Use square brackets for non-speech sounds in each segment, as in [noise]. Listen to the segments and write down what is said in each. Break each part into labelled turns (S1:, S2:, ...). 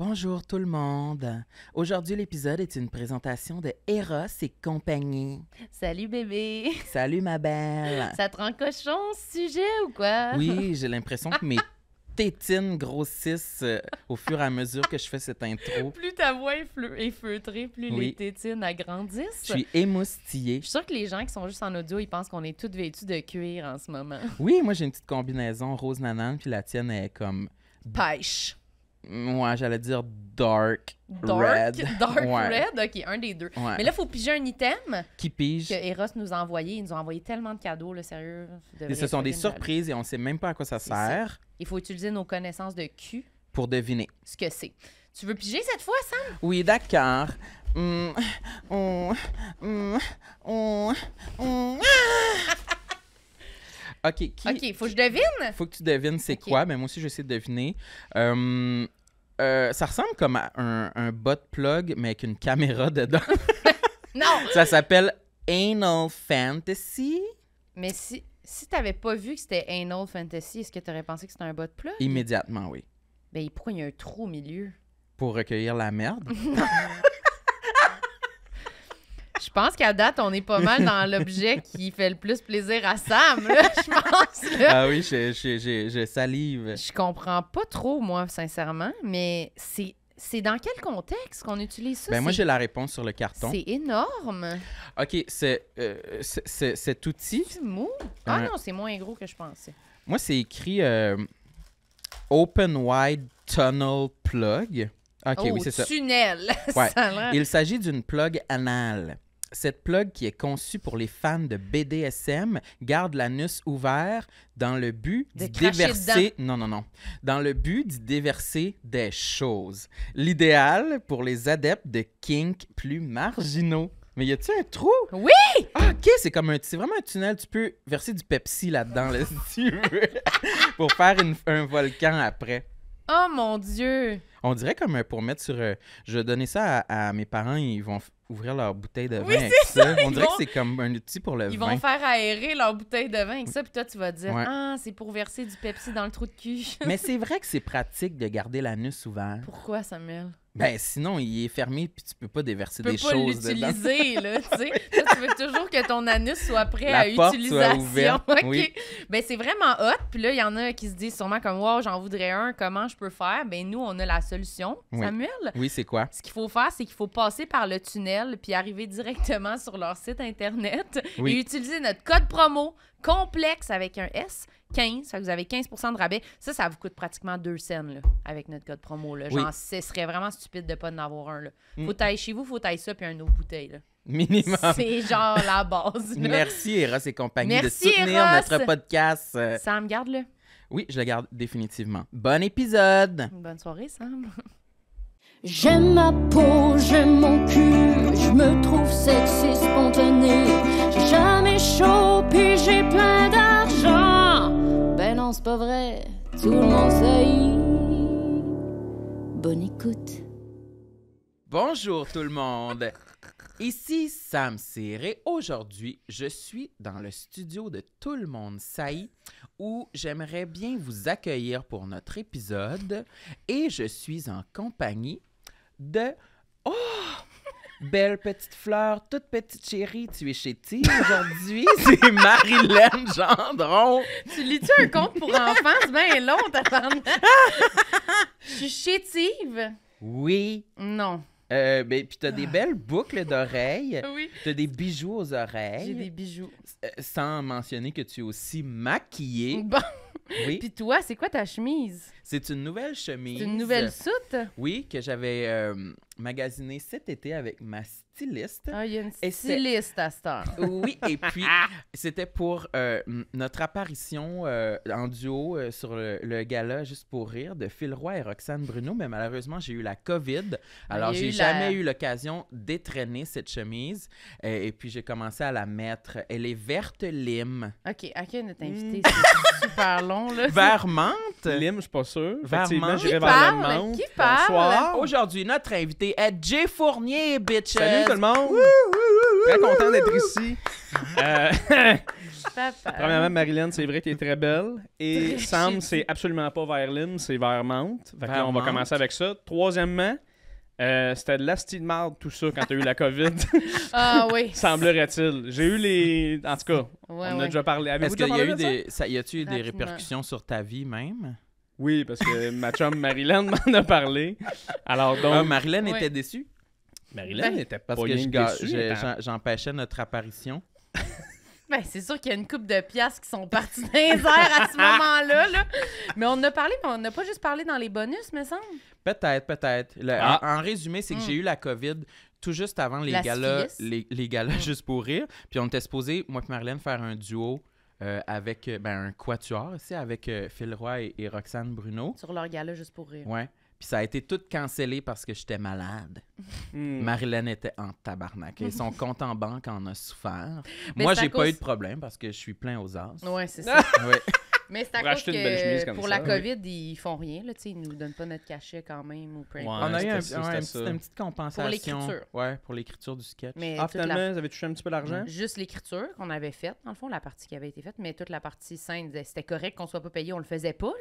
S1: Bonjour tout le monde. Aujourd'hui, l'épisode est une présentation de Eros et
S2: compagnie. Salut bébé. Salut ma belle. Ça te rend cochon ce sujet ou quoi? Oui,
S1: j'ai l'impression que mes [laughs] tétines grossissent euh, au fur et à mesure que je fais cette intro.
S2: Plus ta voix est, feutrée, plus les tétines agrandissent. Je suis
S1: émoustillée. Je suis
S2: sûre que les gens qui sont juste en audio, ils pensent qu'on est toutes vêtues de cuir en ce moment.
S1: Oui, moi j'ai une petite combinaison rose nanane, puis la tienne est comme
S2: Pêche.
S1: Moi, j'allais dire Dark, Red. [laughs] Dark Red,
S2: ok, un des deux. Mais là, il faut piger un item. Qui pige Que Eros nous a envoyé. Ils nous ont envoyé tellement de cadeaux, le sérieux. ce sont des surprises
S1: et on sait même pas à quoi ça sert.
S2: Il faut utiliser nos connaissances de cul. Pour deviner. Ce que c'est. Tu veux piger cette fois, Sam
S1: Oui, d'accord. Mm, mm, mm, [laughs] OK. Qui... faut que je devine? Faut que tu devines c'est quoi, mais moi aussi, j'essaie de deviner. Hum, euh, ça ressemble comme un, bot plug, mais avec une caméra [laughs] dedans. [laughs] non! Ça s'appelle Anal Fantasy.
S2: Mais si, si t'avais pas vu que c'était Anal Fantasy, est-ce que t'aurais pensé que c'était un bot plug?
S1: Immédiatement, oui.
S2: Ben, pourquoi il y a un trou au milieu?
S1: Pour recueillir la merde. [laughs]
S2: Je pense qu'à date, on est pas mal dans l'objet [laughs] qui fait le plus plaisir à Sam, je pense.
S1: Ah oui, je, je, je, je, salive. Je
S2: comprends pas trop, moi, sincèrement, mais c'est. C'est dans quel contexte qu'on utilise ça? Ben moi, j'ai la
S1: réponse sur le carton. C'est
S2: énorme.
S1: OK, c'est, euh, cet outil. C'est mou. Ah euh, non,
S2: c'est moins gros que je pensais.
S1: Moi, c'est écrit euh, Open Wide Tunnel Plug. OK, oh, oui, c'est ça. Tunnel. [laughs] Ouais. Il s'agit d'une plug anale cette plug qui est conçue pour les fans de BDSM garde l'anus ouvert dans le but de déverser non non non dans le but déverser des choses. L'idéal pour les adeptes de kink plus marginaux. Mais y a-tu un trou Oui. Ah, ok, c'est comme un, c'est vraiment un tunnel. Tu peux verser du Pepsi là-dedans [laughs] si tu veux pour faire un volcan après.
S2: Oh mon dieu!
S1: On dirait comme euh, pour mettre sur. Euh, je je donner ça à, mes parents, ils vont ouvrir leur bouteille de vin avec ça. On dirait que c'est comme un outil pour le vin. Ils vont
S2: faire aérer leur bouteille de vin avec ça, puis toi, tu vas dire Ah, c'est pour verser du Pepsi dans le trou de cul. » Mais c'est
S1: vrai que c'est pratique de garder l'anus ouvert.
S2: Pourquoi, Samuel? Ben
S1: sinon, il est fermé puis tu peux pas déverser peux des pas choses [laughs] là, tu
S2: sais. tu veux toujours que ton anus soit prêt à porte utilisation. [laughs] Ben c'est vraiment hot. Puis là, il y en a qui se disent sûrement comme wow, j'en voudrais un, comment je peux faire Ben nous, on a la solution, Samuel. Oui,
S1: c'est quoi Ce qu'il
S2: faut faire, c'est qu'il faut passer par le tunnel puis arriver directement sur leur site internet et utiliser notre code promo complexe avec un S, 15, ça vous avez 15 de rabais. Ça, ça vous coûte pratiquement deux cents là, avec notre code promo. Là. Genre, ce serait vraiment stupide de pas en avoir un. Là. Mm. Faut chez vous, faut tailler ça, puis un autre bouteille. Là. Minimum. [laughs] C'est genre la base. Merci
S1: Eros et compagnie de soutenir notre podcast. Sam, euh. garde-le. Oui, je le garde définitivement. Bon épisode.
S2: bonne soirée, Sam. J'aime ma peau, j'aime mon cul. Je me trouve sexy
S3: spontané. J'ai jamais chaud, puis j'ai plein d'argent.
S2: Ben non, c'est pas vrai, tout le monde sait. Bonne écoute.
S1: Bonjour tout le monde. Ici Sam Cyr et aujourd'hui, je suis dans le studio de Tout le monde saillit où j'aimerais bien vous accueillir pour notre épisode et je suis en compagnie de Oh, Belle petite fleur, toute petite chérie, tu es chez aujourd'hui. [laughs] C'est Marilyn Gendron.
S2: Tu lis-tu un conte pour enfants? bien long, t'attends? Je suis chétive.
S1: Oui. Non. Euh, ben, puis t'as des belles boucles d'oreilles. Oui. T'as des bijoux aux oreilles. J'ai des bijoux. Euh, sans mentionner que tu es aussi maquillée. Bon. Oui. Puis
S2: toi, c'est quoi ta chemise?
S1: C'est une nouvelle chemise. une nouvelle soute? Oui, que j'avais euh, magasiné cet été avec ma
S2: styliste. Ah, il y a une styliste à Oui, et [laughs] puis
S1: c'était pour euh, notre apparition euh, en duo euh, sur le, gala Juste pour rire de Phil Roy et Roxane Bruno, mais malheureusement, j'ai eu la COVID. Ah, Alors, j'ai jamais eu l'occasion d'étraîner cette chemise. et puis, j'ai commencé à la mettre. Elle est verte lime.
S2: OK, à qui notre invité? Hmm. C'est super long, là. [laughs] Vert
S1: Lime, je suis pas sûre. Vert menthe. Qui parle? Qui parle? Aujourd'hui, notre invité est Jay Fournier, bitches! Salut, tout le monde. Très content
S3: d'être ici. [laughs] Euh, [laughs] Premièrement, Marilyn, c'est vrai qu'elle est très belle. Et Sam, c'est absolument pas vers c'est vers on va commencer avec ça. Troisièmement, euh, c'était de la de marde tout ça quand t'as eu la COVID, [laughs] Ah oui. semblerait-il. J'ai eu les. En tout cas, on a déjà parlé. avec vous Est-ce qu'il y a eu des, y a-tu eu des répercussions
S1: sur ta vie même? Oui, parce que ma chum Marilyn m'en a parlé. Alors ah, donc. Marilyn était déçue. Marilyn n'était ben, pas bien J'empêchais notre apparition. [laughs]
S2: Ben, c'est sûr qu'il y a une coupe de piastres qui sont parties dans airs à ce moment-là. Mais on a parlé, on n'a pas juste parlé dans les bonus, me semble.
S1: Peut-être, peut-être. Ah. En, résumé, c'est que j'ai hmm. eu la COVID tout juste avant les galas, les, les, galas [laughs] juste pour rire. Puis on était supposé, moi et Marlène, faire un duo. Euh, avec euh, ben, un quatuor aussi, avec euh, Phil Roy et, Roxane Bruno. Sur leur gala, juste pour rire. Ouais. Puis ça a été tout cancellé parce que j'étais malade. [laughs] Hmm. Marilyn était en tabarnak. Et son compte en banque en a souffert. Moi, j'ai pas eu de problème parce que je suis plein aux as. Ouais, c'est [laughs] ça. Mais c'est à cause que pour la COVID,
S2: ils font rien. Là, tu nous donnent pas notre cachet quand même. Ou On a eu une petite
S1: compensation. Pour l'écriture. Ouais, pour l'écriture du sketch. Mais Ah, vous avez touché un petit peu l'argent. Juste
S2: l'écriture qu'on avait faite, dans le fond, la partie qui avait été faite, mais toute la partie scène, c'était correct qu'on soit pas payé, on le faisait pas,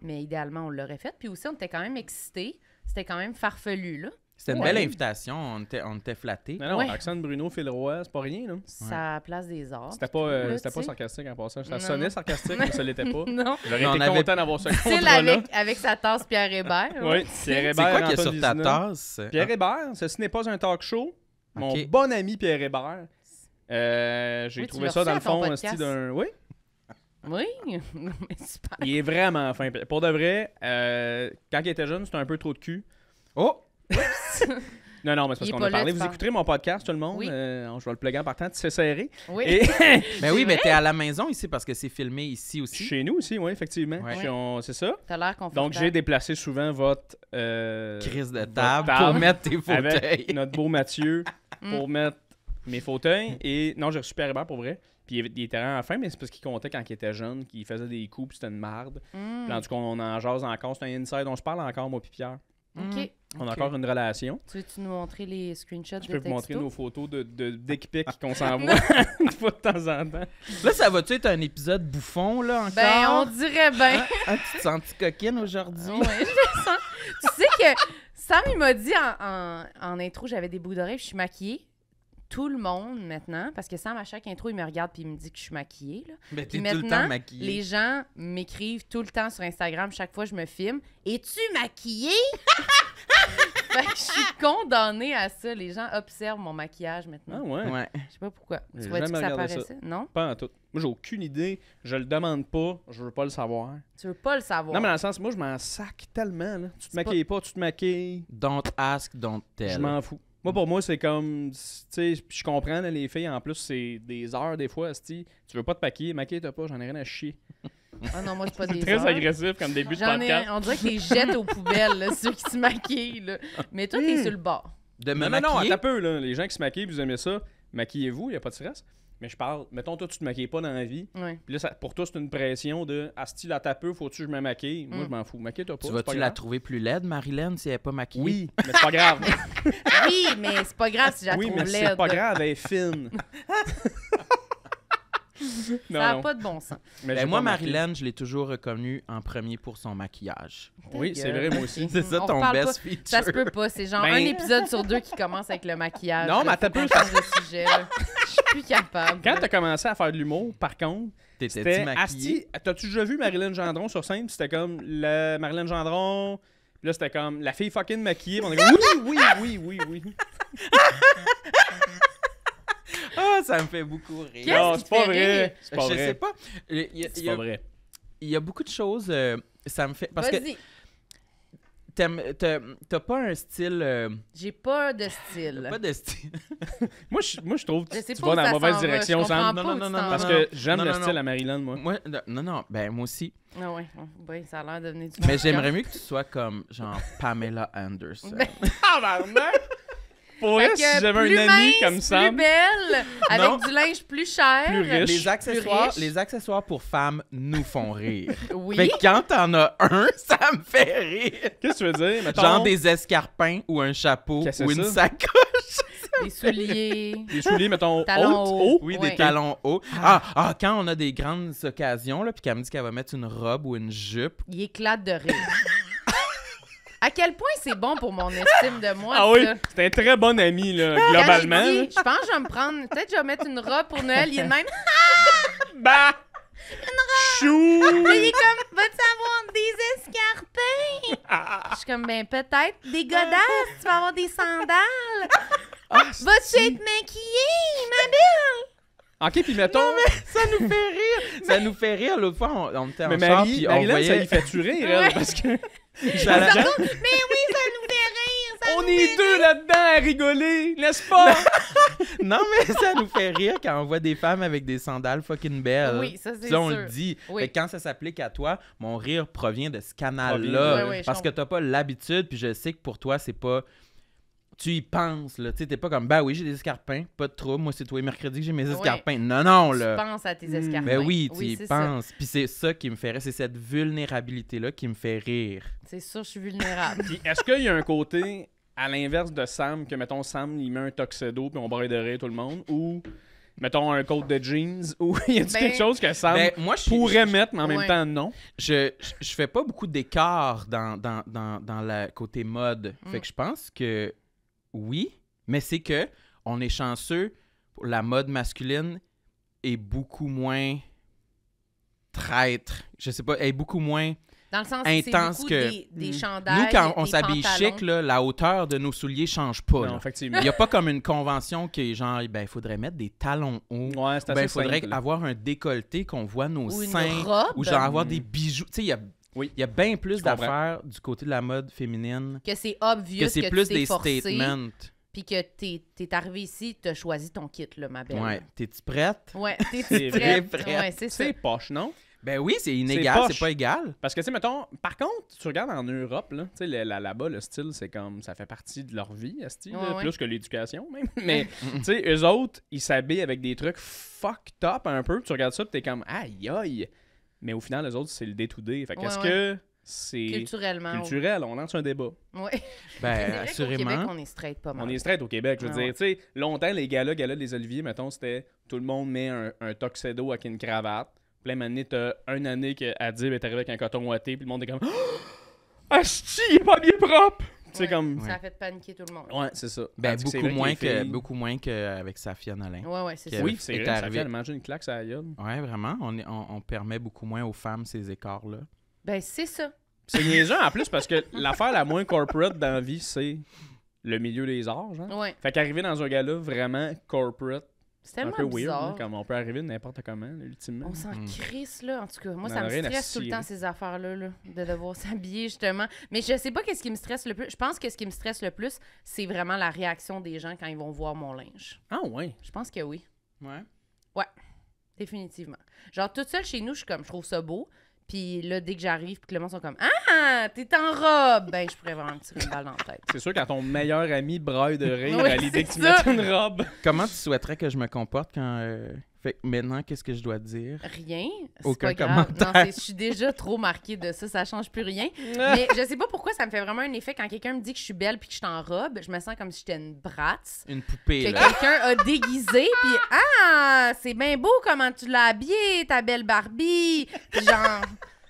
S2: mais idéalement, on l'aurait faite. Puis aussi, on était quand même excités, c'était quand même farfelu, là. C'était une belle
S1: invitation, on était, on était flattés. Non, non, ouais. de Bruno, Phil c'est pas
S2: rien, là. Ça place des arts. C'était pas, euh, c'était pas sarcastique en passant. Ça sonnait sarcastique, mais ça l'était pas. [laughs] non. J'aurais été content d'avoir ce contrat-là. Avec, avec sa tasse Pierre Hébert. oui, Pierre Hébert. C'est quoi qui est sur ta tasse? Pierre
S3: Hébert, ce n'est pas un talk show. Mon bon ami Pierre Hébert. Euh, j'ai trouvé ça dans le fond, un style d'un. Oui? Oui, [laughs] Il est vraiment fin. Pour de vrai, euh, quand il était jeune, c'était un peu trop de cul. Oh! [laughs] Non, non, mais c'est parce qu'on a parlé. Vous écouterez mon podcast, tout le monde. Euh, on je vais le plugger par partant. Tu sais serrer. Oui. mais [laughs] ben oui, mais t'es à la maison ici parce que c'est filmé ici aussi. Chez nous aussi, oui, effectivement. C'est ça. T'as l'air confortable. Donc, j'ai déplacé souvent votre. Euh, crise de table, pour mettre tes fauteuils. [laughs] notre beau Mathieu pour mm. mettre mes fauteuils. Et non, j'ai reçu Hébert pour vrai. Puis il était à la fin, mais c'est parce qu'il comptait quand il était jeune, qu'il faisait des coups, puis c'était une marde. Mm. Puis en tout cas, on en jase encore. C'est un inside. dont je parle encore, moi, puis Pierre.
S2: OK. Mm. On a encore
S3: une relation.
S2: Tu veux-tu nous montrer les screenshots Je peux vous montrer nos
S3: photos de, de, qu'on
S1: s'envoie [laughs] [laughs] de temps en temps. Là, ça va-tu être un épisode bouffon, là, encore? Ben, on
S2: dirait bien. Hein?
S1: Ah, tu te sens coquine aujourd'hui?
S2: je sens. tu sais que Sam, il m'a dit en, intro, j'avais des bouts d'oreilles, je suis maquillée tout le monde maintenant, parce que ça, à chaque intro, il me regarde puis il me dit que je suis maquillée. Là. Mais ben, t'es tout le temps maquillée. Les gens m'écrivent tout le temps sur Instagram, chaque fois que je me filme Es-tu maquillée [laughs] je suis condamnée à ça. Les gens observent mon maquillage maintenant. Ah ouais? ouais. Je sais pas pourquoi. Tu vois que ça apparaissait? Ça. Non?
S3: Pas en tout. Moi, j'ai aucune idée. Je le demande pas. Je veux pas le savoir.
S2: Tu veux pas le savoir? Non, mais dans le
S3: sens, moi, je m'en sac tellement. Là. Tu te maquilles pas... pas... tu te maquilles. Don't ask, don't tell. Je m'en fous. Moi, pour moi, c'est comme. Tu sais, je comprends, les filles, en plus, c'est des heures, des fois, si tu veux pas te maquiller, maquille-toi pas, j'en ai rien à chier. Ah non, moi, c'est pas des Très agressif comme début de podcast. on
S2: dirait que les jettes aux poubelles, ceux qui se maquillent. Mais toi, t'es hmm. sur le bord. De me non, un
S3: peu, là. Les gens qui se maquillent, vous aimez ça, maquillez-vous, il n'y a pas de stress. Mais je parle, mettons, toi, tu te maquilles pas dans la vie. Puis pour toi, c'est une pression de ah,
S1: tu la taper, faut-tu que je me maquille Moi, je mm. m'en fous. Maquille-toi pas. Tu vas-tu la trouver plus laide, Marilyn, si elle n'est pas maquillée Oui, mais c'est pas grave. [laughs]
S2: oui, mais c'est pas grave si je la oui, laide. Oui, mais c'est pas grave,
S1: elle est fine. [laughs]
S2: [laughs] ça n'a pas de bon sens. Mais ben, moi, Marilyn,
S1: je l'ai toujours reconnue en premier pour son maquillage. Oui, c'est vrai, moi aussi. [laughs] c'est ça ton best pas, feature. Ça se peut pas. C'est genre ben- un
S2: épisode sur deux qui commence avec le maquillage. Non, mais t'as peu. Je suis plus capable. Quand t'as
S3: commencé à faire de l'humour, par contre, t'étais maquillée. T'as-tu déjà vu Marilyn Gendron sur scène? C'était comme la Marilyn Gendron. Là, c'était comme la fille fucking maquillée. On oui,
S1: oui, oui, oui, oui. [laughs] Ah, ça me fait beaucoup rire. Qu'est-ce Non, c'est pas vrai. C'est pas Je sais pas. C'est pas vrai. il y a beaucoup de choses. Euh, ça me fait. Parce que Vas-y. t'as t'as pas un style. Euh,
S2: J'ai pas de style. [laughs] Pas de style.
S1: [laughs] Moi, je, moi, je trouve que tu vas dans la mauvaise direction, Non, non, non, non, Parce que j'aime le style à Maryland, moi. Moi, non, non, ben moi aussi.
S2: Ah ouais, oh, Ben ça a l'air de venir du Mais j'aimerais
S1: mieux que tu sois comme, genre, Pamela Anderson.
S2: [laughs] Ben, Ah, pour vrai, si j'avais une amie comme ça. Plus belle, avec du linge plus cher. Plus Les accessoires, les
S1: accessoires pour femmes nous font rire. [laughs] Oui. Mais quand t'en as un, [laughs] ça me fait rire. Qu'est-ce que tu veux dire? Mettons... Genre des escarpins ou un chapeau ou une sacoche. [laughs] Des souliers. Des souliers, mettons, talons hauts. Oui, des talons hauts. Ah. Ah, ah. quand on a des grandes occasions, là, puis qu'elle me dit qu'elle va mettre une robe ou une jupe.
S2: Il éclate de rire. À quel point c'est bon pour mon [laughs] estime de moi. Ah oui,
S3: c'est un très bon ami, là, globalement. je,
S2: pense que je vais me prendre. Peut-être que je vais mettre une robe pour Noël. Il est même. [laughs] bah! Une robe! Chou! il est comme, va-tu avoir des escarpins? Ah, ah, ah. Je suis comme, ben peut-être. Des godasses, tu vas avoir des sandales. va tu être maquillée, ma belle?
S1: OK, puis mettons. mais
S2: ça nous fait rire. ça
S1: nous fait rire. L'autre fois, on, était en mais Marie, marie ça lui fait rire, elle, parce que.
S2: Mais oui, ça nous fait
S3: rire! On est deux là-dedans à rigoler, n'est-ce pas?
S1: [laughs] non, mais ça nous fait rire quand on voit des femmes avec des sandales fucking belles. Oui, ça, c'est on le dit. Oui. quand ça s'applique à toi, mon rire provient de ce canal-là. parce que t'as pas l'habitude, puis je sais que pour toi, c'est pas tu y penses, là. Tu t'es pas comme, bah oui, j'ai des escarpins, pas de trouble. Moi, c'est toi et Mercredi que j'ai mes escarpins. Non, non, là. Tu penses à tes hmm. escarpins. Ben oui, tu y penses. Puis c'est ça qui me fait rire. C'est cette vulnérabilité-là qui me fait rire.
S2: C'est sûr, je suis vulnérable. [laughs]
S1: est-ce qu'il y a un côté,
S3: à l'inverse de Sam, que mettons, Sam, il met un toxedo puis on braille de rire tout le monde, ou.
S1: Mettons un code de jeans [laughs] ou il y a ben quelque chose que Sam ben, moi, je pourrait mettre, mais en même temps, non? Je, je, fais pas beaucoup d'écart dans, dans, dans, le côté mode. Fait mm. que je pense que oui, mais c'est que on est chanceux, la mode masculine est beaucoup moins traître. Je sais pas, elle est beaucoup moins dans sens intense que des, des mm. nous quand on s'habille chic la hauteur de nos souliers change pas. Non, effectivement. Il n'y a pas comme une convention qui est genre il ben, faudrait mettre des talons hauts. ben il faudrait avoir un décolleté qu'on voit nos seins ou genre avoir des mm. bijoux. Tu il y a oui, il y a bien plus d'affaires du côté de la mode féminine.
S2: Que c'est obvious que c'est plus des statements. Puis que t'es es arrivé ici, t'as choisi ton kit, là, ma belle. Ouais, t'es-tu prête? Ouais, [laughs] t'es-tu prête? c'est
S3: poche, non? Ben oui, c'est inégal, c'est pas égal. Parce que, tu sais, mettons, par contre, tu regardes en Europe, là, tu sais, là-bas, le style, c'est comme, ça fait partie de leur vie, style, plus que l'éducation, même. [laughs] Mais, tu sais, eux autres, ils s'habillent avec des trucs fucked up un peu. Tu regardes ça, tu t'es comme, aïe, aïe. Mais au final, les autres, c'est le day to Fait qu'est-ce que c'est culturellement culturel, on lance un débat. Oui.
S2: Ben, [laughs] assurément. on est straight pas mal. On est straight au Québec, je veux ah dire, tu
S3: sais, longtemps les galas, galas des Oliviers, mettons, c'était tout le monde met un, toxedo avec une cravate. Plein là, t'as une année que ben, est arrivé avec un coton ouaté, puis le monde est comme ah [gasps] Asti, il est pas bien propre comme... Ça a
S2: fait paniquer tout le monde. Ouais,
S3: c'est ça. Ben, ben beaucoup, moins que, beaucoup
S1: moins qu'avec Safia Nolin.
S3: Ouais, ouais,
S2: c'est
S1: ça. Oui, c'est ça. Safia, elle une claque, ça la gueule. Ouais, vraiment. On, on, permet beaucoup moins aux femmes ces écarts-là.
S2: Ben, c'est ça. C'est niaisant
S1: en plus parce que [laughs] l'affaire la moins corporate dans la vie, c'est
S3: le milieu des arts. Genre. Fait qu'arriver dans un gala vraiment corporate,
S2: c'est tellement bizarre. comme
S3: on peut arriver n'importe comment, ultimement. On s'en crise hmm.
S2: crisse, là. En tout cas, moi, ça me stresse tout le temps, ces affaires-là, de devoir [laughs] s'habiller, justement. Mais je sais pas qu'est-ce qui me stresse le plus. Je pense que ce qui me stresse le plus, c'est vraiment la réaction des gens quand ils vont voir mon linge. Ah, ouais. Je pense que oui. Ouais. Ouais. Définitivement. Genre, toute seule chez nous, je comme, je trouve ça beau. Puis là, dès que j'arrive, puis que le monde sont comme Ah, t'es en robe! Ben, je pourrais vraiment me tirer une balle dans la tête. C'est sûr,
S1: quand ton meilleur ami braille de rire à l'idée que tu mettes une robe. Comment tu souhaiterais que je me comporte quand. Euh, fait que maintenant, qu'est-ce que je dois dire? Rien. Aucun commentaire. je suis
S2: déjà trop marquée de ça, ça change plus rien. Ah. Mais je sais pas pourquoi ça me fait vraiment un effet quand quelqu'un me dit que je suis belle puis que je suis en robe, je me sens comme si j'étais une bratte
S1: Une poupée, Que quelqu'un
S2: a déguisé puis ah, c'est bien beau comment tu l'as habillée, ta belle Barbie. genre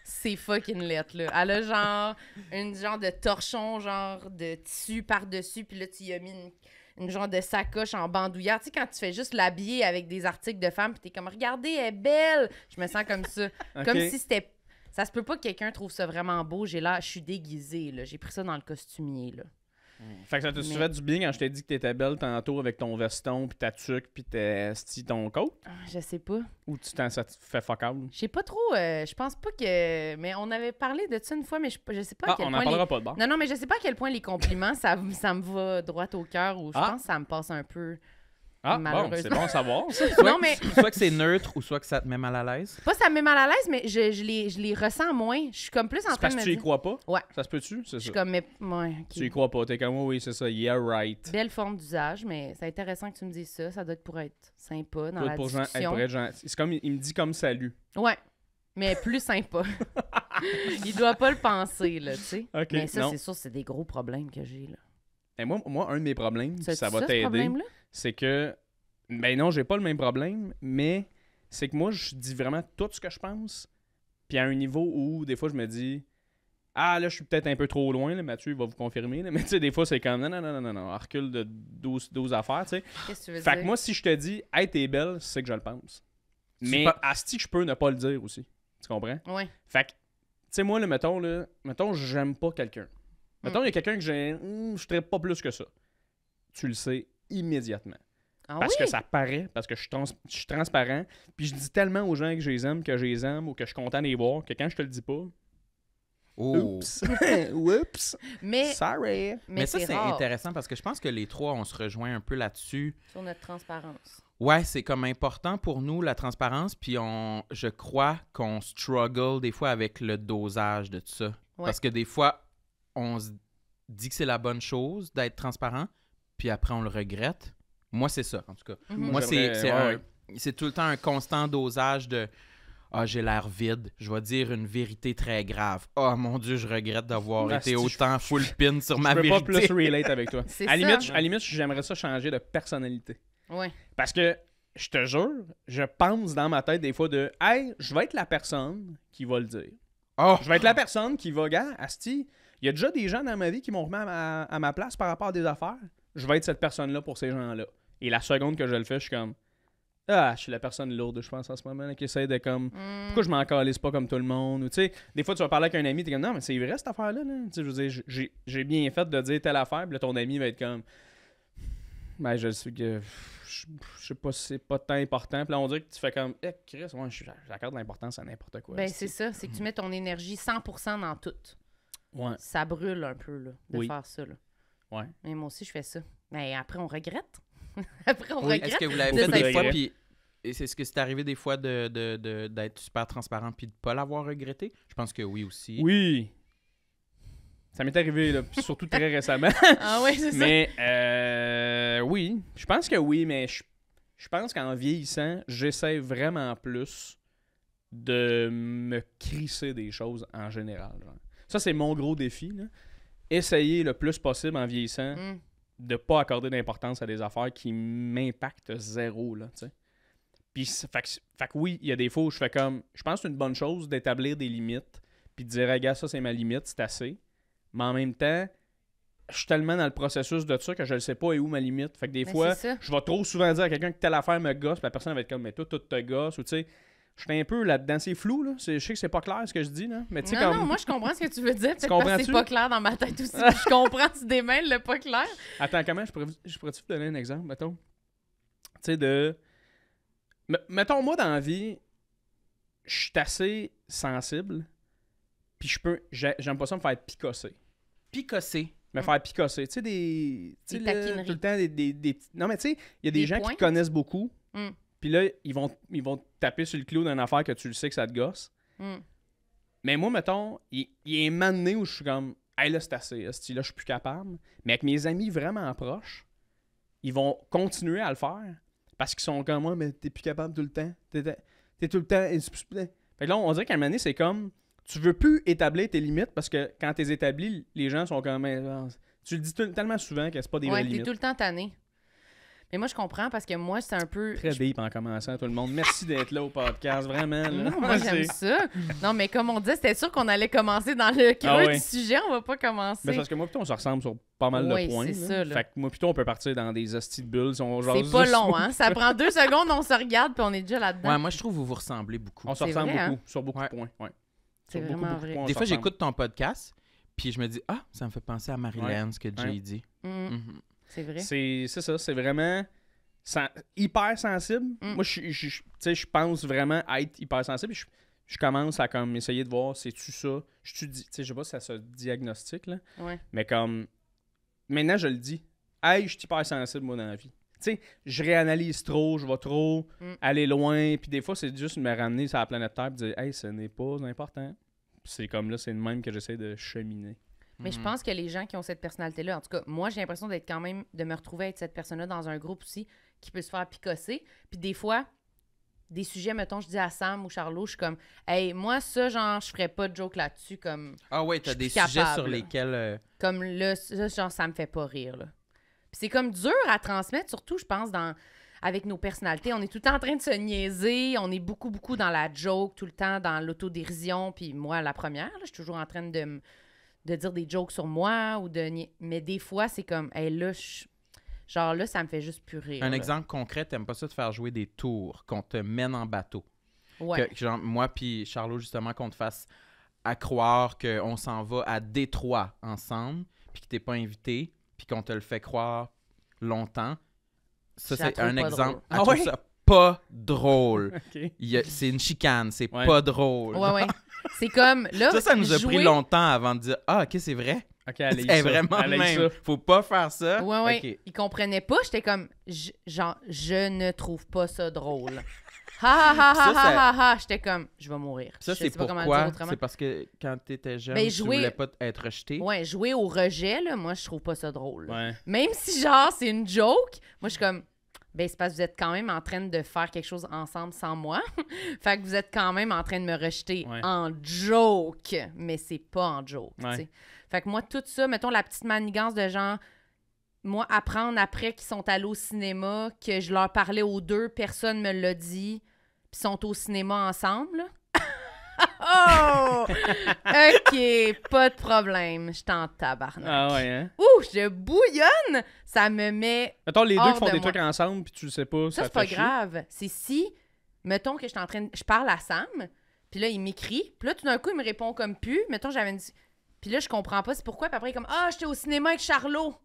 S2: c'est fucking lettre là. Elle a genre une genre de torchon genre de tissu par-dessus puis là tu y as mis une une genre de sacoche en bandoulière. Tu sais, quand tu fais juste l'habiller avec des articles de femmes, puis t'es comme, regardez, elle est belle. Je me sens comme ça. [laughs] Comme si c'était. Ça se peut pas que quelqu'un trouve ça vraiment beau. J'ai là, je suis déguisée, là. J'ai pris ça dans le costumier, là.
S3: Mm. Fait que ça te mais... du bien quand je t'ai dit que t'étais belle tantôt avec ton veston, puis ta tuque, puis ton coat? Ah, je sais pas. Ou tu t'en fais fuckable? Je sais
S2: pas trop. Euh, je pense pas que. Mais on avait parlé de ça une fois, mais je, sais pas ah, quel on point. On en parlera pas de bord. Non, non, mais je sais pas à quel point les compliments, ça, ça me va droit au cœur ou je ah. pense que ça me passe un peu.
S1: Ah, bon, c'est bon à savoir. [laughs]
S2: Soit,
S1: que c'est neutre ou soit que ça te met mal à l'aise.
S2: Pas ça me met mal à l'aise, mais je, je, les, je les ressens moins. Je suis comme plus en train de. Parce que tu y
S1: crois pas? Ouais. Ça se peut-tu? C'est ça. Je suis comme, Tu y crois pas. T'es comme,
S3: oui, c'est ça. Yeah, right.
S2: Belle forme d'usage, mais c'est intéressant que tu me dises ça. Ça doit être pour être sympa dans la pour discussion. Être
S3: genre, C'est comme, il me dit comme salut.
S2: Ouais. Mais plus sympa. [laughs] il doit pas le penser, là, tu sais. mais ça, c'est sûr, c'est des gros problèmes que j'ai, là.
S3: Et moi, moi, un de mes problèmes, ça, ça va t'aider c'est que, ben non, j'ai pas le même problème, mais c'est que moi, je dis vraiment tout ce que je pense. Puis à un niveau où, des fois, je me dis, ah là, je suis peut-être un peu trop loin, là, Mathieu, va vous confirmer. Là. [laughs] Mais tu sais, des fois, c'est comme, non, non, non, non, non, recule de 12, 12 affaires, tu sais.
S2: Qu'est-ce que tu veux Fait que moi, si
S3: je te dis, hey, t'es belle, c'est que je le pense. Mais à que je peux ne pas le dire aussi. Tu comprends? Oui. Fait que, tu sais, moi, le mettons, là, mettons, j'aime pas quelqu'un. Mettons, mm. il y a quelqu'un que j'aime, hmm, je traite pas plus que ça. Tu le sais immédiatement. Ah parce que ça paraît, parce que je suis, je suis, transparent. Puis je dis tellement aux gens que je les aime, que je les aime ou que je suis content de les voir que quand je te le dis pas.
S1: Oh. Oups. [laughs] [laughs]
S2: Oups. Mais, Sorry. Mais, ça, c'est intéressant
S1: parce que je pense que les trois, on se rejoint un peu là-dessus.
S2: Sur notre transparence.
S1: Ouais, c'est comme important pour nous, la transparence. Puis on, je crois qu'on struggle des fois avec le dosage de tout ça. Parce que des fois, on se dit que c'est la bonne chose d'être transparent, puis après on le regrette. Moi, c'est ça, en tout cas. Mhm. Moi, c'est tout le temps un constant dosage de Ah, j'ai l'air vide, je vais dire une vérité très grave. Ah, mon Dieu, je regrette d'avoir ah, été autant [laughs] full pin sur ma vérité. Je pas plus relate
S3: avec toi. [laughs] à, limite, limite, j'aimerais ça changer de personnalité. Ouais. Parce que je te jure, je pense dans ma tête des fois de Hey, je vais être la personne qui va le dire. Oh. Je vais être la personne qui va, gars, Asti, il y a déjà des gens dans ma vie qui m'ont remis à à ma, place par rapport à des affaires je vais être cette personne-là pour ces gens-là. Et la seconde que je le fais, je suis comme ah, je suis la personne lourde, je pense, en ce moment, là, qui essaie de comme. Hmm. Pourquoi je m'en calise pas comme tout le monde? Ou, des fois, tu vas parler avec un ami, es comme, non, mais c'est vrai cette affaire-là. Là. Je veux dire, j'ai, bien fait de dire telle affaire, puis là, ton ami va être comme. Ben, je suis que. Je, sais pas si c'est pas tant important. Puis là, on dirait que tu fais comme. Eh, Chris, moi, j'accorde l'importance à n'importe quoi. Ben, c'est ça. C'est que tu
S2: mets ton énergie 100% dans tout. Ça brûle un peu, là, de faire ça, là. Ouais. Mais moi aussi, je fais ça. Mais après, on regrette. [laughs] après, on regrette. Est-ce que vous l'avez fait des fois, puis
S1: est-ce que c'est arrivé des fois d'être super transparent puis de pas l'avoir regretté? Je pense que oui aussi.
S3: Oui. Ça m'est arrivé, surtout très [laughs] récemment. ah oui, c'est ça. Mais euh, oui, je pense que oui, mais je, pense qu'en vieillissant, j'essaie vraiment plus de me crisser des choses en général. Ça, c'est mon gros défi. Là essayer le plus possible en vieillissant de hmm. de pas accorder d'importance à des affaires qui m'impactent zéro, là, Puis, fait, que oui, il y a des fois où je fais comme. Je pense que c'est une bonne chose d'établir des limites, puis de dire, regarde, ça c'est ma limite, c'est assez. Mais en même temps, je suis tellement dans le processus de ça que je ne sais pas est où ma limite. Fait que des ben, fois, je vais trop souvent dire à quelqu'un que telle affaire me gosse, puis la personne va être comme, mais toi, tout te gosse, ou tu sais. Je suis un peu là-dedans. C'est flou, là. Je sais que c'est pas clair ce que je dis, là. Mais non, non, moi, je comprends ce que tu veux
S2: dire. [laughs] c'est pas clair dans ma tête aussi. je comprends, tu démêles le pas clair.
S3: Attends, comment je pourrais, je pourrais te donner un exemple, mettons? Tu sais, de... mettons, moi, dans la vie, je suis assez sensible, puis je peux... J'aime pas ça me faire picosser. Picosser? Me faire picosser. Tu sais, des... Tu sais, tout le temps, des, des, Non, mais tu sais, il y a des, gens qui connaissent beaucoup... Hmm. Puis là, ils vont, ils vont taper sur le clou d'une affaire que tu le sais que ça te gosse. Hmm. Mais moi, mettons, il, est mané où je suis comme, hey là, c'est assez, là, je suis plus capable. Mais avec mes amis vraiment proches, ils vont continuer à le faire parce qu'ils sont comme moi, mais t'es plus capable tout le temps. T'es tout le temps. Fait que là, on dirait qu'à un moment donné, c'est comme, tu veux plus établir tes limites parce que quand t'es établi, les gens sont comme, tu le dis tellement souvent que c'est pas des ouais, T'es tout le
S2: temps tanné. Mais moi, je comprends parce que moi, c'est un peu. Très deep
S3: en commençant, tout le monde. Merci d'être là au podcast, vraiment. Non, moi, [laughs] j'aime ça.
S2: Non, mais comme on disait, c'était sûr qu'on allait commencer dans le creux ah du sujet. On va pas commencer. Mais parce
S3: que moi, plutôt, on se ressemble sur pas mal de points. c'est Ça, Fait que moi, plutôt, on peut partir dans des hosties de bulles. C'est pas long,
S2: hein. [laughs] Ça prend deux secondes, on se regarde, puis on est déjà là-dedans. Ouais, moi,
S1: je trouve que vous vous ressemblez beaucoup. On se ressemble beaucoup, hein? sur beaucoup de points. Ouais. C'est vraiment vrai. des fois, j'écoute ton podcast, puis je me dis, ah, ça me fait penser à Marilyn, ce que Jay dit. Mm. Mm-hmm.
S2: C'est vrai.
S3: C'est ça, c'est vraiment hyper sensible. Mm. Moi, je, je, je pense vraiment être hyper sensible. Je, je commence à comme essayer de voir c'est-tu ça. Je ne sais pas si ça se diagnostique, là. Mais comme maintenant je le dis. Hey, je suis hyper sensible moi dans la vie. je réanalyse trop, je vais trop mm. aller loin. Puis des fois, c'est juste me ramener sur la planète Terre et dire Hey, ce n'est pas important. c'est comme là, c'est le même que j'essaie de cheminer. Mais je mhm. pense
S2: que les gens qui ont cette personnalité-là, en tout cas, moi, j'ai l'impression d'être quand même, de me retrouver être cette personne-là dans un groupe aussi qui peut se faire picosser. Puis des fois, des sujets, mettons, je dis à Sam ou Charlot, je suis comme, hey, moi, ça, genre, je ferais pas de joke là-dessus. comme...
S1: Ah ouais, t'as des sujets sur lesquels. Euh,
S2: comme là, ça, genre, ça me fait pas rire, là. Puis c'est comme dur à transmettre, surtout, je pense, dans avec nos personnalités. On est tout le temps en train de se niaiser. On est beaucoup, beaucoup dans la joke, tout le temps dans l'autodérision. Puis moi, la première, je suis toujours en train de me de dire des jokes sur moi ou de. Mais des fois, c'est comme, hey, là, genre là, ça me fait juste purer. Un exemple
S1: concret, t'aimes pas ça de faire jouer des tours, qu'on te mène en bateau. Ouais. Que, moi puis Charlot, justement, qu'on te fasse à croire qu'on s'en va à Détroit ensemble, puis que t'es pas invité, puis qu'on te le fait croire longtemps. Ça, c'est un exemple pas drôle. [laughs] C'est une chicane, c'est pas drôle.
S2: [laughs] C'est comme là. Ça, ça nous a pris
S1: longtemps avant de dire Ah, ok, c'est vrai. Ok, allez, c'est vraiment allez même. Ça. Faut pas faire ça. Il ouais.
S2: comprenait pas. J'étais comme genre, je ne trouve pas ça drôle. Ha ha ha ha ha J'étais comme je vais mourir. Ça, c'est pourquoi C'est parce
S1: que quand t'étais jeune, tu voulais pas être rejeté. Ouais,
S2: jouer au rejet, là, moi, je trouve pas ça drôle. Même si genre c'est une joke, moi, je suis comme ben c'est parce que vous êtes quand même en train de faire quelque chose ensemble sans moi. [laughs] fait que vous êtes quand même en train de me rejeter en joke, mais c'est pas en joke. Fait que moi, tout ça, mettons la petite manigance de genre, moi, apprendre après qu'ils sont allés au cinéma, que je leur parlais aux deux, personne me l'a dit, puis sont au cinéma ensemble. Oh! OK, pas de problème. Je t'en tabarnak. Ah ouais, hein? Ouh, je bouillonne! Ça me met. Mettons, les deux qui font des trucs
S3: ensemble, puis tu le sais pas. Ça, ça c'est pas grave.
S2: C'est si, mettons que je suis Je parle à Sam, puis là, il m'écrit, puis là, tout d'un coup, il me répond comme pu. Mettons, j'avais une. Puis là, je comprends pas c'est pourquoi. Puis après, il est comme Ah, j'étais au cinéma avec Charlot.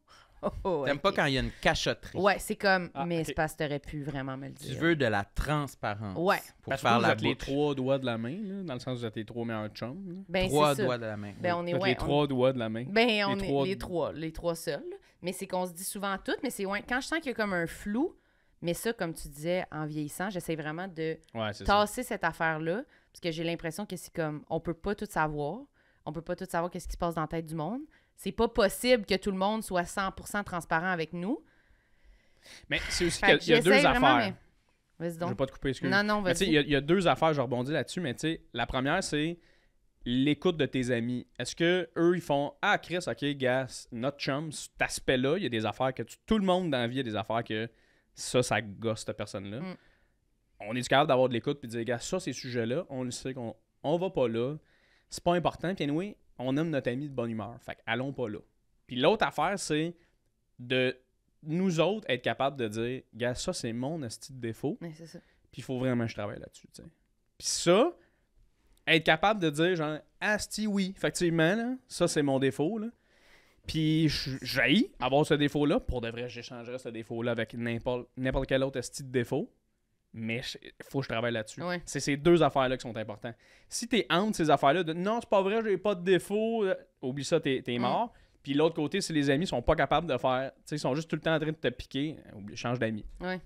S2: [laughs] Oh, T'aimes pas
S1: quand il y a une cachotterie.
S2: Ouais, c'est comme, ah, mais ça c'est t'aurais pu vraiment me le dire. Tu veux
S1: de la transparence. Ouais. Pour parce faire vous la êtes les trois doigts de la main, dans le sens où vous êtes les trois meilleurs chums.
S2: Ben, trois doigts de la main. Ben, on est, les trois doigts de la main. Ben, on est les trois, les trois seuls. Mais c'est qu'on se dit souvent tout, mais c'est quand je sens qu'il y a comme un flou, mais ça, comme tu disais, en vieillissant, j'essaie vraiment de tasser cette affaire-là, parce que j'ai l'impression que c'est comme, on peut pas tout savoir, on peut pas tout savoir qu'est-ce qui se passe dans la tête du monde. C'est pas possible que tout le monde soit 100% transparent avec nous.
S3: Mais c'est aussi qu'il y, a deux affaires. Donc. Je vais pas te couper, excuse. Non, non, vas-y. Il y, a deux affaires, je rebondis là-dessus, mais tu sais, la première, c'est l'écoute de tes amis. Est-ce que eux ils font Ah, Chris, ok, gars, notre chum, cet aspect-là, il y a des affaires que tout le monde dans la vie, a des affaires que ça, ça gosse cette personne-là. Mm. On est capable d'avoir de l'écoute puis de dire, gars, ça, ces sujets-là, on le sait qu'on on va pas là. C'est pas important. Puis, oui on aime notre ami de bonne humeur. Fait allons pas là. Puis l'autre affaire, c'est de nous autres être capables de dire, gars, ça, c'est mon esti de défaut. Mais c'est ça. Puis il faut vraiment que je travaille là-dessus, tu Puis ça, être capable de dire, genre, asti oui, effectivement, ça, c'est mon défaut, là. Puis j'ai avoir ce défaut-là. Pour de vrai, j'échangerais ce défaut-là avec n'importe quel autre style de défaut mais il faut que je travaille là-dessus. C'est ces deux affaires-là qui sont importantes. Si tu es entre ces affaires-là, de non, c'est pas vrai, j'ai pas de défaut, euh, oublie ça, t'es es mort. Puis l'autre côté, si les amis sont pas capables de faire, tu sais, ils sont juste tout le temps en train de te piquer, euh, oublie, change d'amis.
S2: [laughs] Ouais.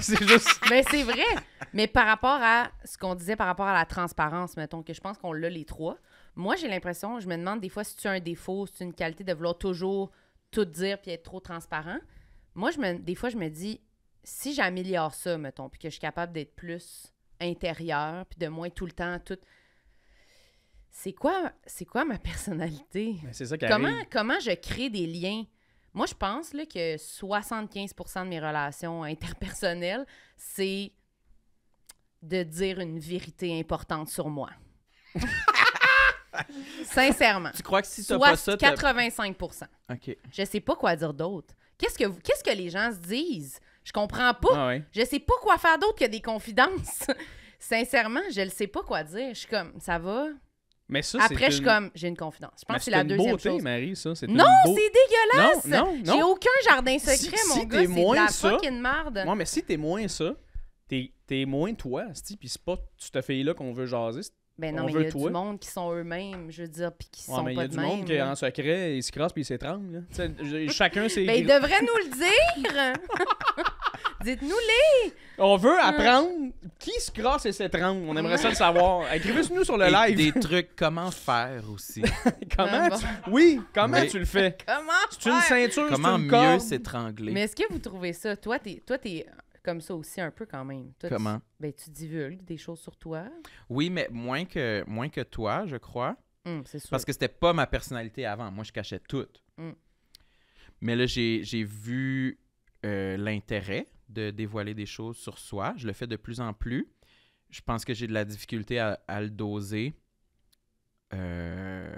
S2: c'est juste. Mais [laughs] ben, c'est vrai. Mais par rapport à ce qu'on disait par rapport à la transparence, mettons, que je pense qu'on l'a les trois. Moi, j'ai l'impression, je me demande des fois si tu as un défaut, si tu as une qualité de vouloir toujours tout dire puis être trop transparent. Moi, je me, des fois, je me dis, si j'améliore ça, mettons, puis que je suis capable d'être plus intérieure, puis de moins tout le temps, tout. C'est quoi, c'est quoi ma [laughs] personnalité? Ben, c'est ça comment, comment je crée des liens? Moi, je pense que 75 de mes relations interpersonnelles, c'est de dire une vérité importante sur moi. [laughs] Sincèrement. Tu crois que si tu pas ça, 85 OK. Je sais pas quoi dire d'autre. Qu'est-ce que qu'est-ce que les gens se disent je comprends pas. Ah je sais pas quoi faire d'autre que des confidences. [laughs] Sincèrement, je ne sais pas quoi dire. Je suis comme, ça va?
S3: Mais ça, Après, je suis comme,
S2: j'ai une confidence. Je pense que c'est la une deuxième beauté, chose.
S3: Marie, ça. non, beau... c'est dégueulasse! Non, non, J'ai aucun
S2: jardin secret, mon si gars. C'est de la ça, fucking merde. Non,
S3: mais si t'es moins ça, t'es es moins toi, Puis c'est pas cette fille-là qu'on veut jaser. Ben non, on mais il y a du
S2: monde qui sont eux-mêmes, je veux dire, puis qui sont mais pas Il y a du monde qui, en
S3: secret, ils se crassent puis ils s'étranglent. Chacun c'est. [laughs] ben, ils devrait
S2: nous le dire! [laughs] Dites-nous-les!
S3: On veut euh. apprendre qui se crasse et s'étrangle. On aimerait ça le savoir. [laughs] Écrivez-nous sur le Et live.
S1: Des trucs, comment faire aussi. [laughs] comment
S2: ben Oui, comment tu le fais? [laughs]
S3: Comment C'est une ceinture, comment une
S1: mieux s'étrangler. Mais est-ce
S2: que vous trouvez ça? Toi, t'es, toi, t'es comme ça aussi un peu quand même. Comment? ben, tu divulgues des choses sur toi.
S1: Oui, mais moins que, moins que toi, je crois. Hum, c'est sûr. Parce que c'était pas ma personnalité avant. Moi, je cachais tout. Hum. Mais là, j'ai vu euh, l'intérêt de dévoiler des choses sur soi. Je le fais de plus en plus. Je pense que j'ai de la difficulté à, le doser. Euh,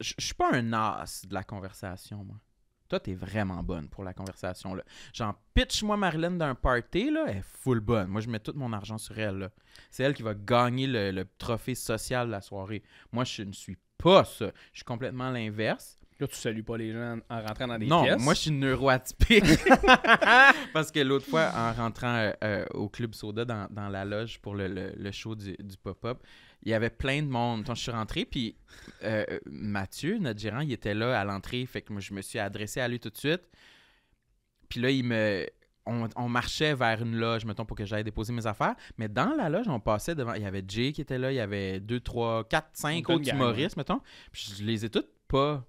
S1: je suis pas un as de la conversation, moi. Toi, es vraiment bonne pour la conversation. Là. J'en pitch, moi, Marilyn, d'un party, là, elle est full bonne. Moi, je mets tout mon argent sur elle. C'est elle qui va gagner le, le, trophée social de la soirée. Moi, je ne suis pas ça. Je suis complètement l'inverse. Là, tu salues pas les gens en rentrant dans des non, pièces. Non, moi, je suis neuroatypique. [laughs] Parce que l'autre fois, en rentrant euh, euh, au Club Soda dans, la loge pour le, show du, pop-up, il y avait plein de monde. Quand je suis rentré, puis euh, Mathieu, notre gérant, il était là à l'entrée. Fait que moi, je me suis adressé à lui tout de suite. Puis là, il me... On, marchait vers une loge, mettons, pour que j'aille déposer mes affaires. Mais dans la loge, on passait devant. Il y avait Jay qui était là, il y avait deux, trois, quatre, cinq autres humoristes, mettons. Puis je les ai toutes pas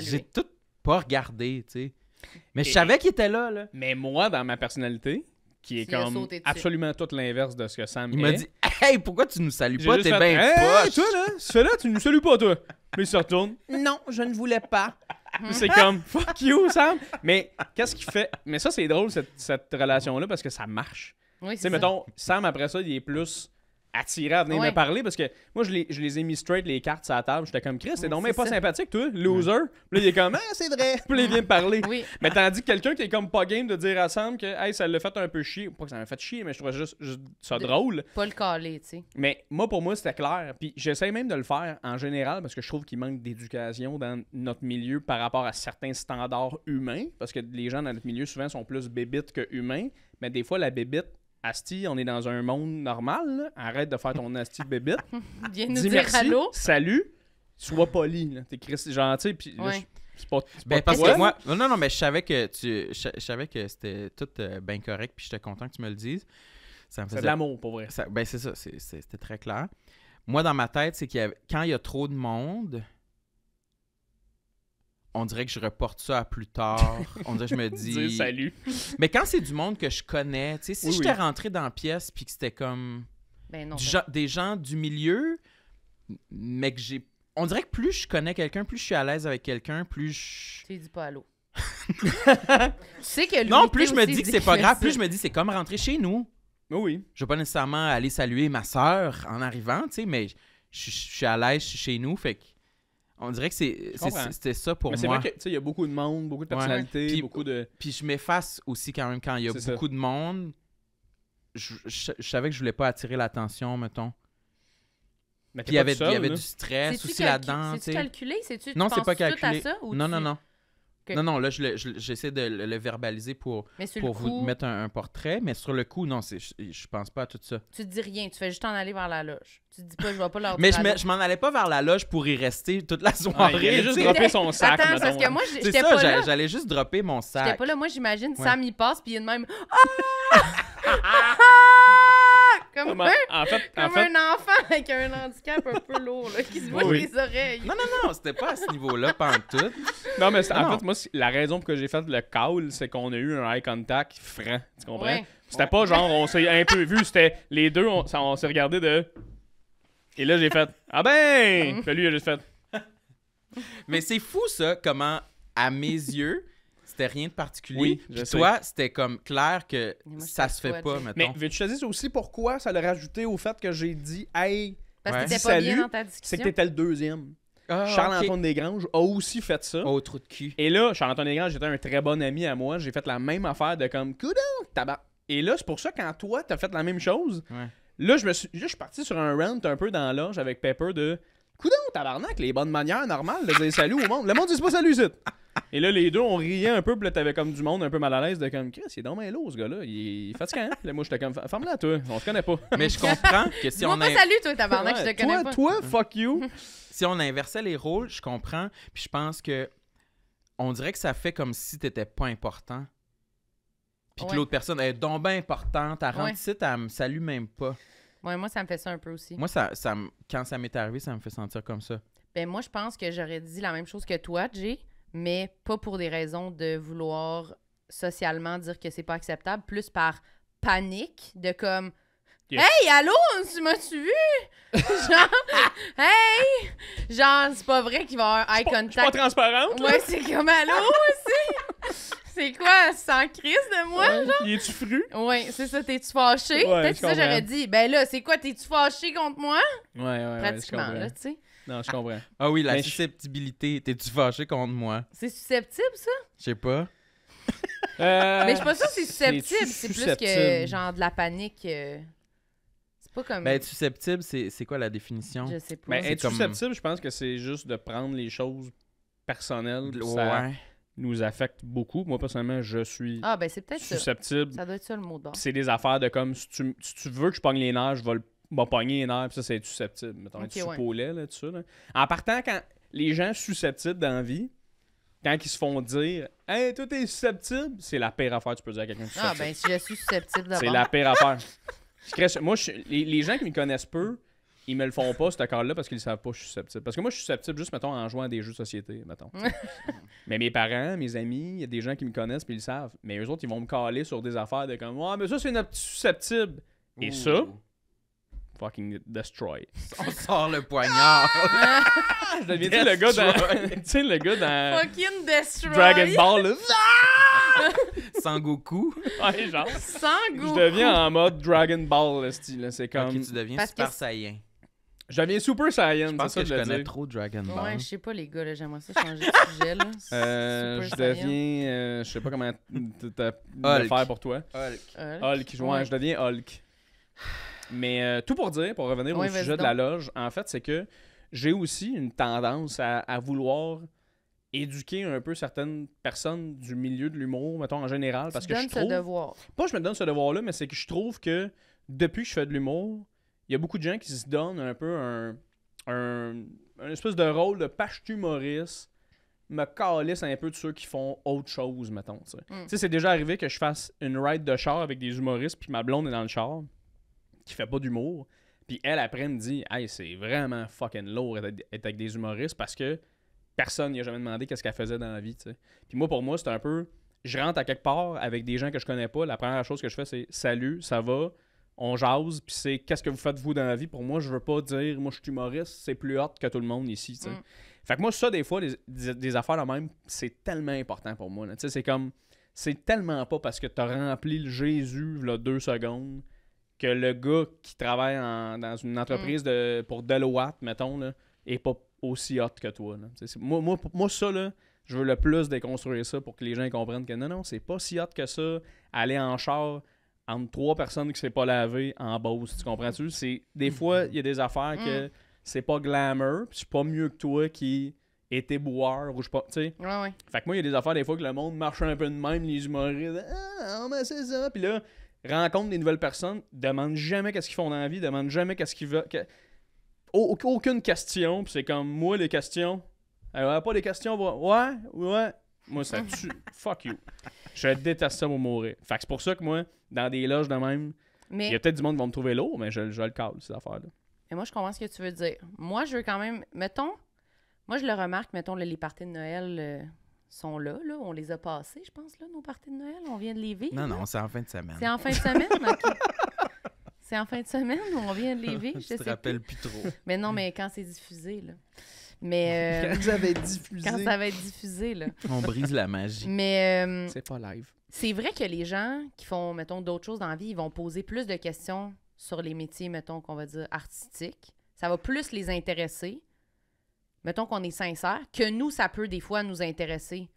S1: j'ai tout pas regardé, tu sais. Mais je savais qu'il était là, là. Mais moi, dans ma personnalité, qui est
S3: comme absolument tout l'inverse de ce que Sam Il m'a dit Hey, pourquoi tu nous salues pas T'es bien toi,
S1: là,
S3: là, tu nous salues pas, toi. Mais il se retourne
S1: Non, je ne voulais pas. [laughs] c'est comme Fuck
S3: you, Sam. Mais qu'est-ce qu'il fait Mais ça, c'est drôle, cette, relation-là, parce que ça marche.
S2: Oui, tu sais, mettons,
S3: Sam, après ça, il est plus attiré à venir me parler parce que moi, je les, je les ai mis straight les cartes sur la table. J'étais comme Chris, c'est non, mais pas sympathique, toi, loser. Puis là, il est comme, ah, c'est vrai. Puis là, il vient me parler. Mais tandis que quelqu'un qui est comme pas game de dire à Sam que, hey, ça l'a fait un peu chier. Pas que ça m'a fait chier, mais je trouvais juste, ça drôle.
S2: Pas le caler, tu sais.
S3: Mais moi, pour moi, c'était clair. Puis j'essaie même de le faire en général parce que je trouve qu'il manque d'éducation dans notre milieu par rapport à certains standards humains. Parce que les gens dans notre milieu, souvent, sont plus bébites que humains. Mais des fois, la bébite, Asti, on est dans un monde normal. Arrête de faire ton Asti bébé.
S2: [laughs] Viens nous dire merci.
S3: Salut. Sois poli. T'es Chris, tu c'est pas, ben,
S1: non, non, mais je savais que tu, je, savais que c'était tout euh, bien correct, puis j'étais content que tu me le dises. Ça C'est de l'amour, pour vrai. ben c'est ça, c'était très clair. Moi, dans ma tête, c'est qu'il y quand il y a trop de monde, on dirait que je reporte ça à plus tard. On dirait que je me [laughs] dis. salut. Mais quand c'est du monde que je connais, tu sais, si j'étais rentré dans la pièce puis que c'était comme. Ben, ben non, Des gens du milieu, mais que j'ai. On dirait que plus je connais quelqu'un, plus je suis à l'aise avec quelqu'un, plus je.
S2: Tu dis pas allô. [laughs] tu sais que Non, plus je me dis que c'est pas grave, plus je me
S1: dis que c'est comme rentrer chez nous. Oui, Je vais pas nécessairement aller saluer ma sœur en arrivant, tu sais, mais je, suis à l'aise, chez nous, fait que on dirait que c'était ça pour mais moi. C'est
S3: vrai qu'il y a beaucoup de monde, beaucoup de personnalités,
S1: puis, beaucoup de. Puis je m'efface aussi quand même quand il y a beaucoup de monde. Je, je, savais que je voulais pas attirer l'attention, mettons. Mais puis il y avait, avait du stress aussi là-dedans. C'est-tu calculé? C'est-tu, non, c'est pas calculé. Tout ça, ou non, non, non. Non, non, là, j'essaie je de le, verbaliser pour, pour vous mettre un, portrait, mais sur le coup, non, je, je pense pas à tout ça.
S2: Tu dis rien, tu fais juste en aller vers la loge. Tu dis pas, je vais pas leur Mais je
S1: m'en allais pas vers la loge pour y rester toute la soirée. juste dropper son sac. Attends, parce que hein. moi, pas là. J'allais juste dropper mon sac. J'étais pas là.
S2: Moi, j'imagine, Sam, y passe, puis il est de même. [laughs] Ah! ah! Comme, un, en fait, comme un enfant avec un handicap un peu lourd, qui se voit les oreilles. Non, non,
S1: non, c'était pas à ce niveau-là, tout. Non, mais en fait, moi,
S3: la raison pour que j'ai fait le call, c'est qu'on a eu un eye contact franc, tu comprends? C'était pas genre, on s'est un peu vu, c'était les deux, on, s'est regardé de... Et là, j'ai fait, ah
S1: ben! Puis lui, il a juste fait... mais c'est fou, ça, comment, à mes yeux c'était rien de particulier. je Puis toi, c'était comme clair que ça se fait pas, maintenant.
S3: Mais tu aussi pourquoi ça l'a rajouté au fait que j'ai dit Hey, Parce que pas Salut, bien dans ta que le deuxième. Ah, Charles-Antoine Desgranges a aussi fait ça. Oh, trou de cul. Et là, Charles-Antoine Desgranges était un très bon ami à moi. J'ai fait la même affaire de comme, coudon, tabac. Et là, c'est pour ça, quand toi, t'as fait la même chose, là, je me suis, là, je suis parti sur un round un peu dans l'âge avec Pepper de Coudon, tabarnak, les bonnes manières normales de dire salut au monde. Le monde dit pas salut, zut. Et là, les deux, on riait un peu, puis là, t'avais comme du monde un peu mal à l'aise de comme, Chris, il est ma lourd, ce gars-là. Il est fatiguant. Hein? » là, moi,
S1: j'étais comme, ferme-la, toi. On se connaît pas. Mais je comprends que si on. pas salut,
S2: toi, tabarnak, te connais pas. toi,
S1: fuck you. [laughs] si on inversait les rôles, je comprends. Puis je pense que on dirait que ça fait comme si t'étais pas important. Puis que l'autre personne est donc bien importante, elle rentre ici, elle me salue même pas
S2: moi, ça me fait ça un peu aussi. Moi,
S1: ça, ça quand ça m'est arrivé, ça me fait sentir comme ça.
S2: Ben, moi, je pense que j'aurais dit la même chose que toi, Jay, mais pas pour des raisons de vouloir socialement dire que c'est pas acceptable, plus par panique de comme Hey, allô, tu m'as-tu vu? [laughs] genre, hey! Genre, c'est pas vrai qu'il va y avoir un eye Je pas transparente. Ouais, c'est comme allô aussi! c'est quoi, sans crise de moi, genre? Il es tu fru? Oui, c'est ça, t'es-tu fâché? Peut-être que j'aurais dit, ben là, c'est quoi, t'es-tu fâché contre moi? Ouais, ouais, Pratiquement, là, tu sais.
S1: Non, je comprends. Ah, oui, la ben, susceptibilité, t'es-tu fâché contre moi?
S2: C'est susceptible, ça?
S1: Je sais pas. [laughs] Mais je suis pas sûre que c'est euh, susceptible, c'est plus que
S2: genre de la panique. Euh, c'est pas comme. Ben, être
S1: susceptible, c'est quoi la définition? Je sais pas. Ben, être susceptible,
S3: je pense que c'est juste de prendre les choses personnelles. Ouais nous affecte beaucoup. Moi, personnellement, je suis ah, ben, susceptible. Ça. doit être ça le mot C'est des affaires de comme si tu, veux que je pogne les nerfs, je vais le pogner les nerfs, ça, c'est susceptible. Mettons, okay, tu ouais. là, dessus En partant, quand les gens susceptibles d'envie quand ils se font dire Hey, toi, t'es susceptible, c'est la pire affaire tu peux dire à quelqu'un Ah, ben,
S2: si je suis susceptible d'abord. C'est la
S3: pire affaire. [laughs] moi, je... Les, les, gens qui me connaissent peu, ils me le font pas, cet accord-là, parce qu'ils savent pas que je suis susceptible. Parce que moi, je suis susceptible juste, mettons, en jouant à des jeux de société, mettons. [laughs] mais mes parents, mes amis, il y a des gens qui me connaissent, puis ils le savent. Mais eux autres, ils vont me caler sur des affaires de comme, ouais, mais ça, c'est une susceptible. Et ça, fucking destroy. [laughs] On sort le poignard. [laughs] je deviens le gars dans. tu le gars dans. Fucking destroy. Dragon Ball, là. Goku. Ouais, genre.
S2: Goku. Je deviens en
S3: mode Dragon Ball, style. C'est comme. Okay, tu deviens Parce je deviens super saiyan, Je pense ça que, que, je connais trop Dragon Ball.
S2: Ouais, je sais pas, les gars, là, j'aimerais ça changer de sujet. Là. [laughs] Euh, je deviens.
S3: Euh, je sais pas comment le faire pour toi. Hulk. Hulk. Je deviens Hulk. Mais euh, tout pour dire, pour revenir au sujet de la loge, en fait, c'est que j'ai aussi une tendance à, vouloir éduquer un peu certaines personnes du milieu de l'humour, mettons en général, parce tu que je trouve. ce devoir. Pas je me donne ce devoir-là, mais c'est que je trouve que depuis que je fais de l'humour, il y a beaucoup de gens qui se donnent un peu un, un, espèce de rôle de pache humoriste me calisse un peu de ceux qui font autre chose, mettons. Mm. Tu sais, c'est déjà arrivé que je fasse une ride de char avec des humoristes, puis ma blonde est dans le char, qui fait pas d'humour. Puis elle, après, me dit Hey, c'est vraiment fucking lourd d'être avec des humoristes parce que personne n'y a jamais demandé qu'est-ce qu'elle faisait dans la vie. Tu sais. Puis moi, pour moi, c'est un peu. Je rentre à quelque part avec des gens que je connais pas. La première chose que je fais, c'est Salut, ça va on jase, puis c'est qu'est-ce que vous faites vous dans la vie. Pour moi, je veux pas dire, moi je suis humoriste, c'est plus hot que tout le monde ici. Mm. Fait que moi, ça, des fois, des, affaires là même, c'est tellement important pour moi. C'est comme, c'est tellement pas parce que tu as rempli le Jésus là, deux secondes que le gars qui travaille dans une entreprise mm. de, pour Deloitte, mettons, là, est pas aussi hot que toi. Moi, moi, ça, là, je veux le plus déconstruire ça pour que les gens comprennent que non, non, c'est pas si hot que ça, aller en char entre trois personnes qui s'est pas lavé en si tu comprends-tu? C'est des fois mhm. il y a des affaires que mhm. c'est pas glamour, puis je pas mieux que toi qui étais boire ou je pas, tu sais. Ouais, Fait que moi il y a des affaires des fois que le monde marche un peu de même, les humoristes, ah, mais c'est ça, puis là rencontre des nouvelles personnes, demande jamais qu'est-ce qu'ils font dans la vie, demande jamais qu'est-ce qu'ils veulent, aucune question, puis c'est comme moi les questions, elle ah, pas les questions, ouais, ouais, moi ça tue, [laughs] fuck you. Je déteste ça au mourir. Fait que c'est pour ça que moi, dans des loges de même, il y a peut-être du monde qui va me trouver lourd, mais je, le cale, cette affaire-là.
S2: Mais moi, je comprends ce que tu veux dire. Moi, je veux quand même. Mettons, moi, je le remarque, mettons, les parties de Noël. Euh, sont là, là. On les a passées, je pense, là, nos parties de Noël. On vient de les vivre. Non, non, c'est en fin de semaine. C'est en fin de semaine, [laughs] ok. C'est en fin de semaine, on vient de les vivre. Je te rappelle plus trop. Mais non, mais quand c'est diffusé, là. Mais, [laughs] quand euh, [laughs] ça va être diffusé. Quand diffusé, là. [laughs] On brise la magie. Mais. Euh, c'est pas live. C'est vrai que les gens qui font, mettons, d'autres choses dans la vie, ils vont poser plus de questions sur les métiers, mettons, qu'on va dire artistiques. Ça va plus les intéresser. Mettons qu'on est sincère, que nous, ça peut des fois nous intéresser.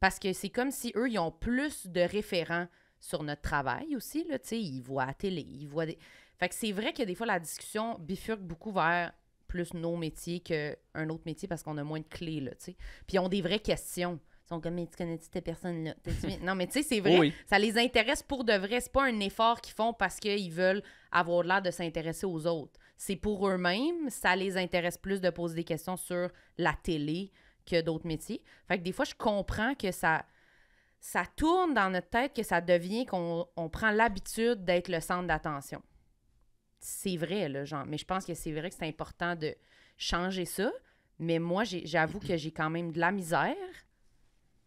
S2: Parce que c'est comme si eux, ils ont plus de référents sur notre travail aussi. Là, ils voient à la télé, ils voient des... Fait que c'est vrai que des fois, la discussion bifurque beaucoup vers plus nos métiers qu'un autre métier parce qu'on a moins de clés, là, tu sais. Puis ils ont des vraies questions. Ils sont comme, mais tu connais-tu cette personnes, là non, mais tu sais, c'est vrai. Ça les intéresse pour de vrai. C'est pas un effort qu'ils font parce qu'ils veulent avoir l'air de s'intéresser aux autres. C'est pour eux-mêmes. Ça les intéresse plus de poser des questions sur la télé que d'autres métiers. Fait que des fois, je comprends que ça ça tourne dans notre tête que ça devient qu'on prend l'habitude d'être le centre d'attention c'est vrai, là, genre. Mais je pense que c'est vrai que c'est important de changer ça. Mais moi, j'avoue que j'ai quand même de la misère.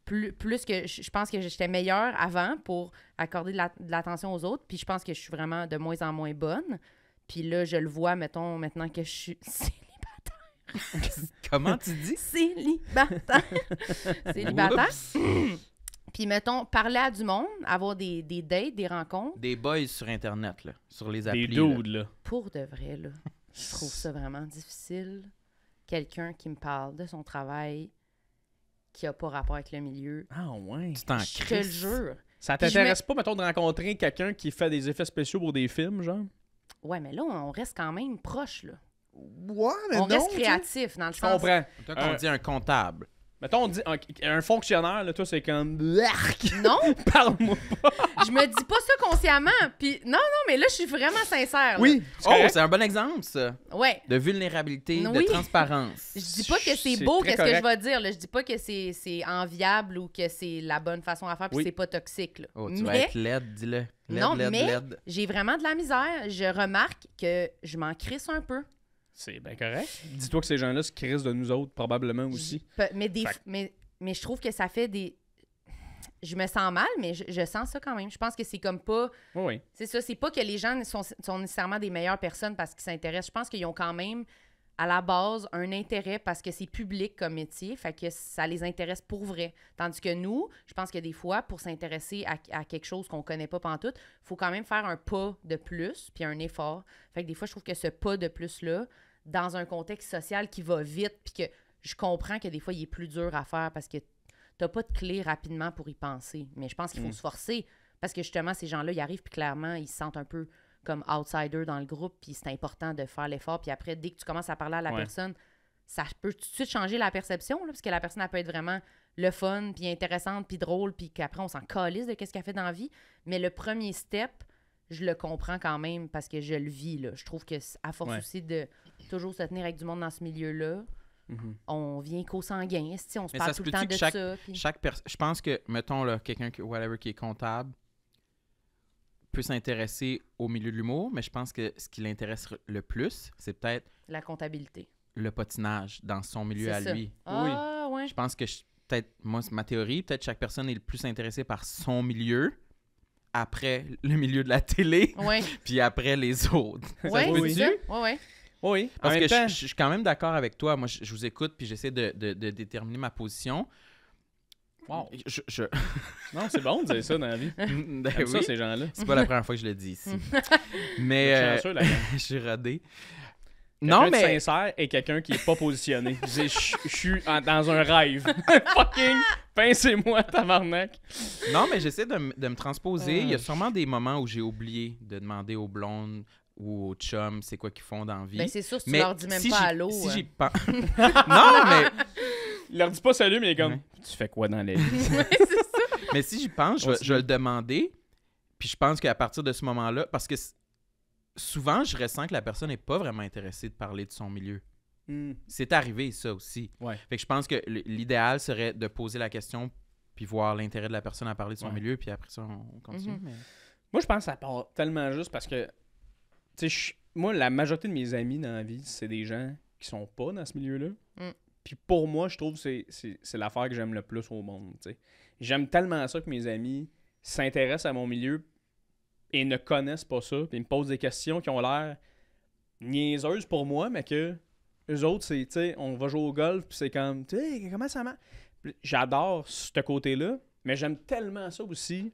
S2: Plus, que je pense que j'étais meilleure avant pour accorder de l'attention aux autres. Puis je pense que je suis vraiment de moins en moins bonne. Puis là, je le vois, mettons, maintenant que je suis [laughs] célibataire. Comment tu dis? Célibataire. [laughs] célibataire. Puis, mettons, parler à du monde, avoir des, des dates, des rencontres.
S1: Des boys sur Internet, là, sur les applis. Des dudes, là.
S2: Pour de vrai, là, je [laughs] trouve ça vraiment difficile. Quelqu'un qui me parle de son travail qui a pas rapport avec le milieu. Ah ouais? Je te jure. Ça t'intéresse
S3: pas, mettons, de rencontrer quelqu'un qui fait des effets spéciaux pour des films, genre?
S2: Ouais, mais là, on reste quand même proche, là. Ouais, mais on reste créatif, dans le sens. Je comprends.
S1: Toi,
S3: euh, dit un comptable Mettons, on dit un, fonctionnaire, là, toi, c'est
S1: comme. Non! [laughs]
S2: Parle-moi pas! je me dis pas ça consciemment. Puis non, non, mais là, je suis vraiment sincère. Oui. Oh, c'est
S1: un bon exemple, ça. Ouais. De vulnérabilité, de transparence. Je
S2: dis pas que c'est beau, qu'est-ce que je vais dire. Je dis pas que c'est enviable ou que c'est la bonne façon à faire puis c'est pas toxique. Oh, tu vas être
S1: laide, dis-le. Non, mais-
S2: j'ai vraiment de la misère. Je remarque que je m'en crisse un peu.
S3: C'est bien correct. Dis-toi que ces gens-là se crissent de nous autres, probablement aussi.
S2: Mais, mais, mais je trouve que ça fait des. Je me sens mal, mais je, sens ça quand même. Je pense que c'est comme pas. Oui. C'est ça, c'est pas que les gens sont, nécessairement des meilleures personnes parce qu'ils s'intéressent. Je pense qu'ils ont quand même à la base un intérêt parce que c'est public comme métier, fait que ça les intéresse pour vrai. Tandis que nous, je pense que des fois, pour s'intéresser à, quelque chose qu'on connaît pas pantoute, faut quand même faire un pas de plus, puis un effort. Fait que des fois, je trouve que ce pas de plus-là, dans un contexte social qui va vite, puis que je comprends que des fois, il est plus dur à faire parce que t'as pas de clé rapidement pour y penser. Mais je pense qu'il faut mm. se forcer parce que justement, ces gens-là, ils arrivent, puis clairement, ils se sentent un peu comme outsider dans le groupe, puis c'est important de faire l'effort. Puis après, dès que tu commences à parler à la personne, ça peut tout de suite changer la perception, parce que la personne, elle peut être vraiment le fun, puis intéressante, puis drôle, puis qu'après, on s'en calisse de qu'est-ce qu'elle fait dans la vie. Mais le premier step, je le comprends quand même parce que je le vis. Je trouve que à force aussi de toujours se tenir avec du monde dans ce milieu-là. Mhm. On vient qu'au sanguin si on se parle tout le temps de chaque, ça.
S1: Chaque je pense que, mettons, quelqu'un qui, qui est comptable peut s'intéresser au milieu de l'humour, mais je pense que ce qui l'intéresse le plus, c'est peut-être...
S2: La comptabilité.
S1: Le potinage dans son milieu à lui. Ah, oui. Je pense que, peut-être, moi, c'est ma théorie, peut-être chaque personne est le plus intéressée par son milieu, après le milieu de la télé, [laughs] puis après les autres. Ouais, oui,
S3: oui. Oui, parce que je,
S1: suis quand même d'accord avec toi. Moi, je, vous écoute puis j'essaie de, déterminer ma position. Wow. [laughs] non, c'est bon de dire ça dans la vie. [laughs] Ben ça, ces gens-là. C'est pas la première fois que je le dis ici. [laughs] mais. Euh, je suis rodé. Non, mais.
S3: sincère et quelqu'un qui est
S1: pas positionné. je suis dans un rêve.
S3: Fucking pincez-moi,
S1: tabarnak. Non, mais j'essaie de, me transposer. Il y a euh. sûrement des moments où j'ai oublié de demander aux blondes ou aux chums, c'est quoi qu'ils font dans la vie. Ben, c'est sûr, si tu leur dis même
S2: pas allô. Si euh. j'y
S1: pense. [laughs] non, mais.
S3: Il leur dit pas salut, mais il est comme.
S1: Tu fais quoi dans la [laughs] vie? c'est ça. Mais si j'y pense, je, vais le demander. Puis je pense qu'à partir de ce moment-là, parce que souvent, je ressens que la personne n'est pas vraiment intéressée de parler de son milieu. Hmm. C'est arrivé, ça aussi. Ouais. Fait que je pense que l'idéal serait de poser la question, puis voir l'intérêt de la personne à parler de son milieu, puis après ça, on continue. Mhm.
S3: Moi, je pense que ça part tellement juste parce que moi, la majorité de mes amis dans la vie, c'est des gens qui sont pas dans ce milieu-là. Mm. Puis pour moi, je trouve que c'est l'affaire que j'aime le plus au monde. J'aime tellement ça que mes amis s'intéressent à mon milieu et ne connaissent pas ça. Puis ils me posent des questions qui ont l'air niaiseuses pour moi, mais que les autres, c'est, tu on va jouer au golf, puis c'est comme, tu comment ça marche? J'adore ce côté-là, mais j'aime tellement ça aussi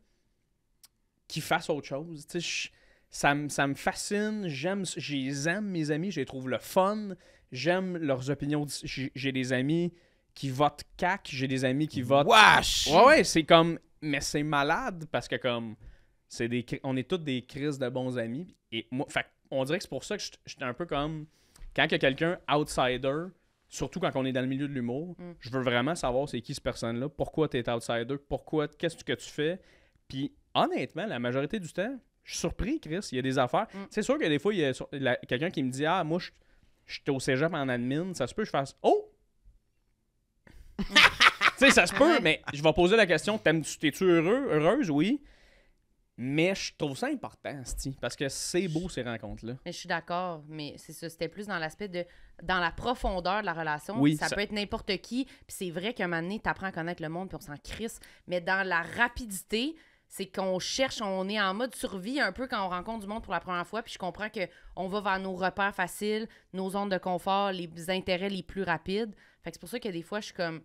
S3: qu'ils fassent autre chose. Tu sais, ça me, fascine, j'aime, j'aime mes amis, je les trouve le fun, j'aime leurs opinions, j'ai des amis qui votent CAC, j'ai des amis qui votent... Wesh! Ouais, ouais, c'est comme... Mais c'est malade, parce que comme... c'est des On est tous des crises de bons amis, et moi... Fait, on dirait que c'est pour ça que j'étais un peu comme... Quand il y a quelqu'un outsider, surtout quand on est dans le milieu de l'humour, mm. je veux vraiment savoir c'est qui cette personne-là, pourquoi tu es outsider, pourquoi... Qu'est-ce que tu fais, puis honnêtement, la majorité du temps je suis surpris, Chris. Il y a des affaires. Mm. C'est sûr que des fois, il y a quelqu'un qui me dit Ah, moi, je suis au cégep en admin. Ça se peut que je fasse Oh [laughs] Tu sais, ça se peut, mais je vais poser la question T'es-tu heureux Heureuse, oui. Mais je trouve ça important, s'ti parce que c'est beau ces rencontres-là.
S2: Mais je suis d'accord, mais c'est ça, c'était plus dans l'aspect de. dans la profondeur de la relation. ça, peut être n'importe qui, puis c'est vrai qu'à un moment donné, t'apprends à connaître le monde, puis on s'en crisse, mais dans la rapidité, c'est qu'on cherche, on est en mode survie un peu quand on rencontre du monde pour la première fois, puis je comprends que on va vers nos repères faciles, nos zones de confort, les intérêts les plus rapides. Fait que c'est pour ça que des fois, je suis comme,